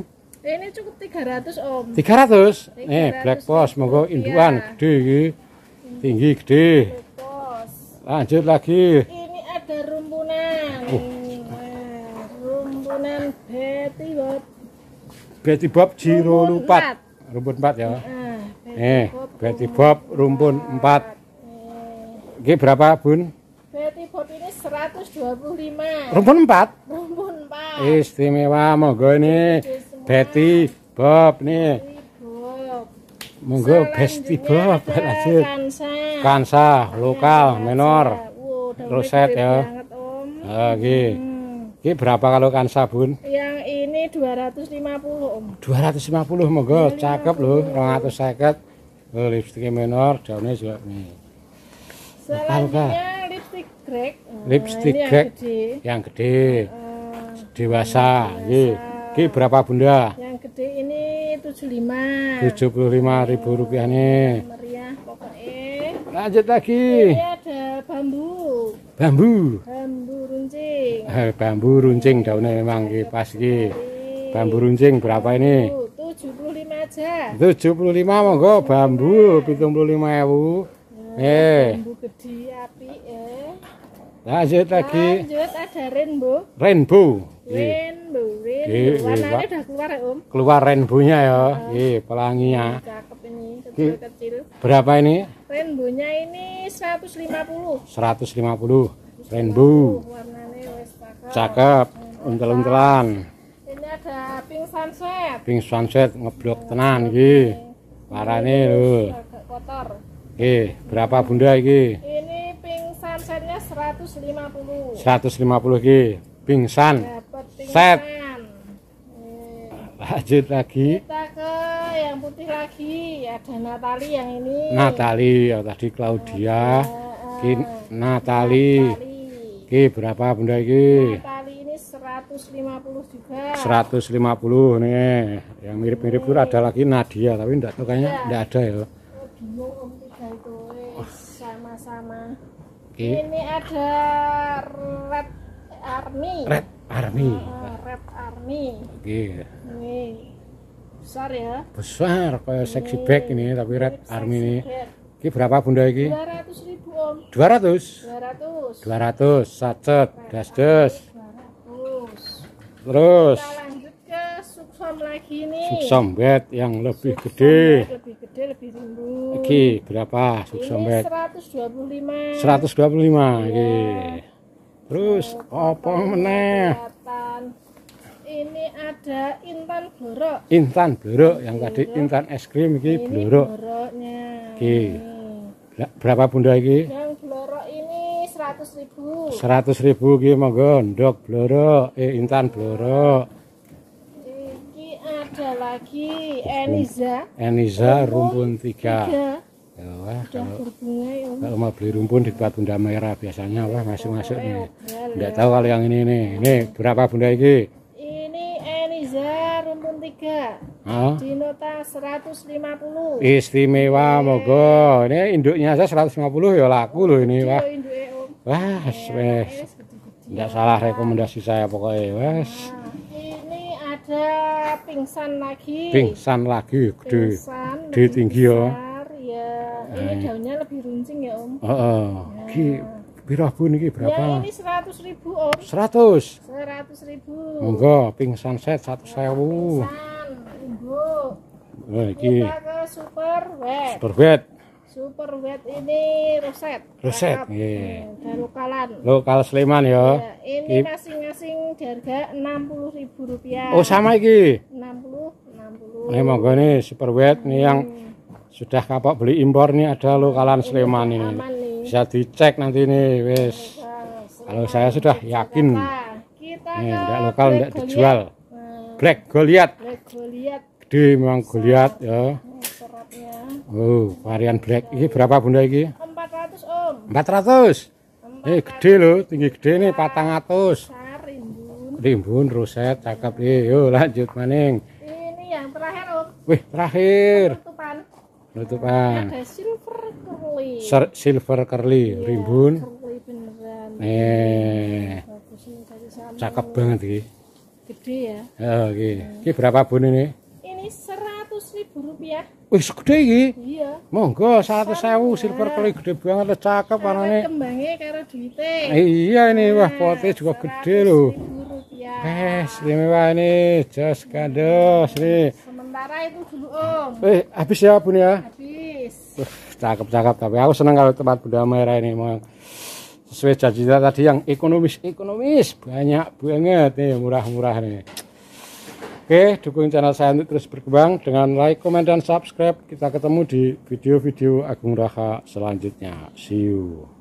Ini cukup 300, Om. 300? 300 Nih, Black Post monggo iya. indukan gede iki. Tinggi gede. Lanjut lagi. Ini ada rumpunan. Oh. Nah, rumpunan Betty Bob. Betty Bob Jiro Lupat. Rumpun 4 ya. Nah. Eh, Betty Bob rumpun 4. Ini berapa, Bun? Betty Bob ini 125. Rumpun 4? Rumpun 4. Istimewa, monggo ini. Betty Bob nih. Monggo Betty Bob lanjut. Kansa. lokal, minor. Ya. Roset ya. Lagi. Hmm. Ini berapa kalau kan sabun? Yang ini 250, Om. 250 monggo, ya, cakep iya. loh, 250. Oh, lipstick menor, daunnya juga nih. Selanjutnya lipstick crack. Nah, lipstick crack yang gede. Yang gede. Uh, dewasa. Ini iya. Ki berapa Bunda? Yang gede ini 75. 75 ribu rupiah nih. Meriah pokoknya. Lanjut lagi. Ini ada bambu. Bambu. Bambu runcing. Eh, bambu runcing daunnya memang ini pas ini Bambu runcing berapa ini? 75 aja. 75 monggo bambu bu. Ya, eh. Bambu gede api eh. Lanjut lagi. Lanjut ada rainbow. Rainbow. Iya. Rainbow. Rainbow. Iya, iya, Warnanya udah keluar ya, Om. Keluar rainbownya ya. eh pelanginya. Cakep ini, kecil-kecil. Berapa ini? Rainbownya ini 150. 150. Rainbow. cakep. Untel-untelan. Ini ada pink sunset. Pink sunset ngeblok tenan iki. Warnane lho. kotor. Oke, berapa Bunda iki? Ini pink sunsetnya 150. 150 iki. Pink sun. Dapat pink set. Sun lanjut lagi kita ke yang putih lagi ada Natali yang ini Natali ya tadi Claudia uh, uh, Natali. Natali berapa bunda ini Natali ini 150 juga 150 nih yang mirip-mirip kur ada lagi Nadia tapi enggak tuh kayaknya enggak iya. ada ya sama oh, sama-sama ini ada red Army. Red Army. Uh, ah, Red Army. Oke. Okay. Besar ya. Besar kayak sexy bag ini tapi Red Sexy Army ini. Ini berapa Bunda ini? 200 ribu Om. 200? 200. 200 sacet, das-des. Terus. Kita lanjut ke suksom lagi nih. Suksom bed yang lebih suksom gede. lebih gede, lebih rimbun. Ini berapa suksom ini bed? 125. 125, iya. oke. Ini terus apa meneh ini ada intan blorok intan blorok yang blorok. tadi iya. intan es krim iki ini blorok bloroknya iki berapa bunda iki yang blorok ini 100.000. ribu 100 ribu iki monggo ndok blorok eh intan blorok iki ada lagi Eniza Eniza rumpun, 3. tiga. Ya wah, ya, kalau, mau beli rumpun di tempat Bunda Merah biasanya wah masuk-masuk nih. Tidak ya, tahu kalau yang ini nih. Ini berapa Bunda ini? Ini Eliza rumpun tiga. Oh? Di nota 150. Istimewa iya. mogo. Ini induknya saya 150 ya laku loh ini iya, wah. Wah, iya, wes. Tidak salah rekomendasi saya pokoknya, nah, wes. Ini ada pingsan lagi. Pingsan lagi gede. Pingsan, tinggi ya. Iya, daunnya lebih runcing ya Om. Oh, oh. Nah. Ki pirabu ini berapa? Ya ini 100 ribu Om. 100. 100 ribu. Monggo pink sunset 100.000. sewu Ibu. Wah, iki. Kita ke super wet. Super wet. Super wet ini roset. Roset, nggih. Iya. Hmm, yeah. lokalan. Lokal Sleman ya. ya ini masing-masing harga -masing 60.000 rupiah. Oh, sama iki. 60 60. Ini monggo nih super wet hmm. nih yang hmm. Sudah kapok beli impor nih ada lokalan Sleman ini. Bisa dicek nanti nih, wes. Kalau saya sudah yakin. Nih, enggak lokal enggak dijual. Nah. Black Goliath. Gede memang Goliath ya. Oh, varian black. Ini berapa Bunda ini? 400, Om. 400. 400. Eh, gede lo tinggi gede nih 400. Rimbun, ruset, cakep. Eh, yuk lanjut maning. Ini yang terakhir, Om. Wih, terakhir nutup ah ada silver curly silver curly yeah, rimbun curly beneran eh. cakep banget ini gede ya oh, oke okay. hmm. ini berapa bun ini ini seratus ribu rupiah wih segede ini iya monggo satu sewu silver curly gede banget cakep warnanya kembangnya karena duitnya eh, iya ini nah, wah iya, potnya juga gede loh Eh, istimewa ini, jos kados nih sementara itu dulu om eh habis ya bun ya habis uh, cakep cakep tapi aku seneng kalau tempat bunda merah ini mau sesuai janji tadi yang ekonomis ekonomis banyak banget nih murah-murah nih Oke, dukung channel saya untuk terus berkembang dengan like, comment, dan subscribe. Kita ketemu di video-video Agung Raka selanjutnya. See you.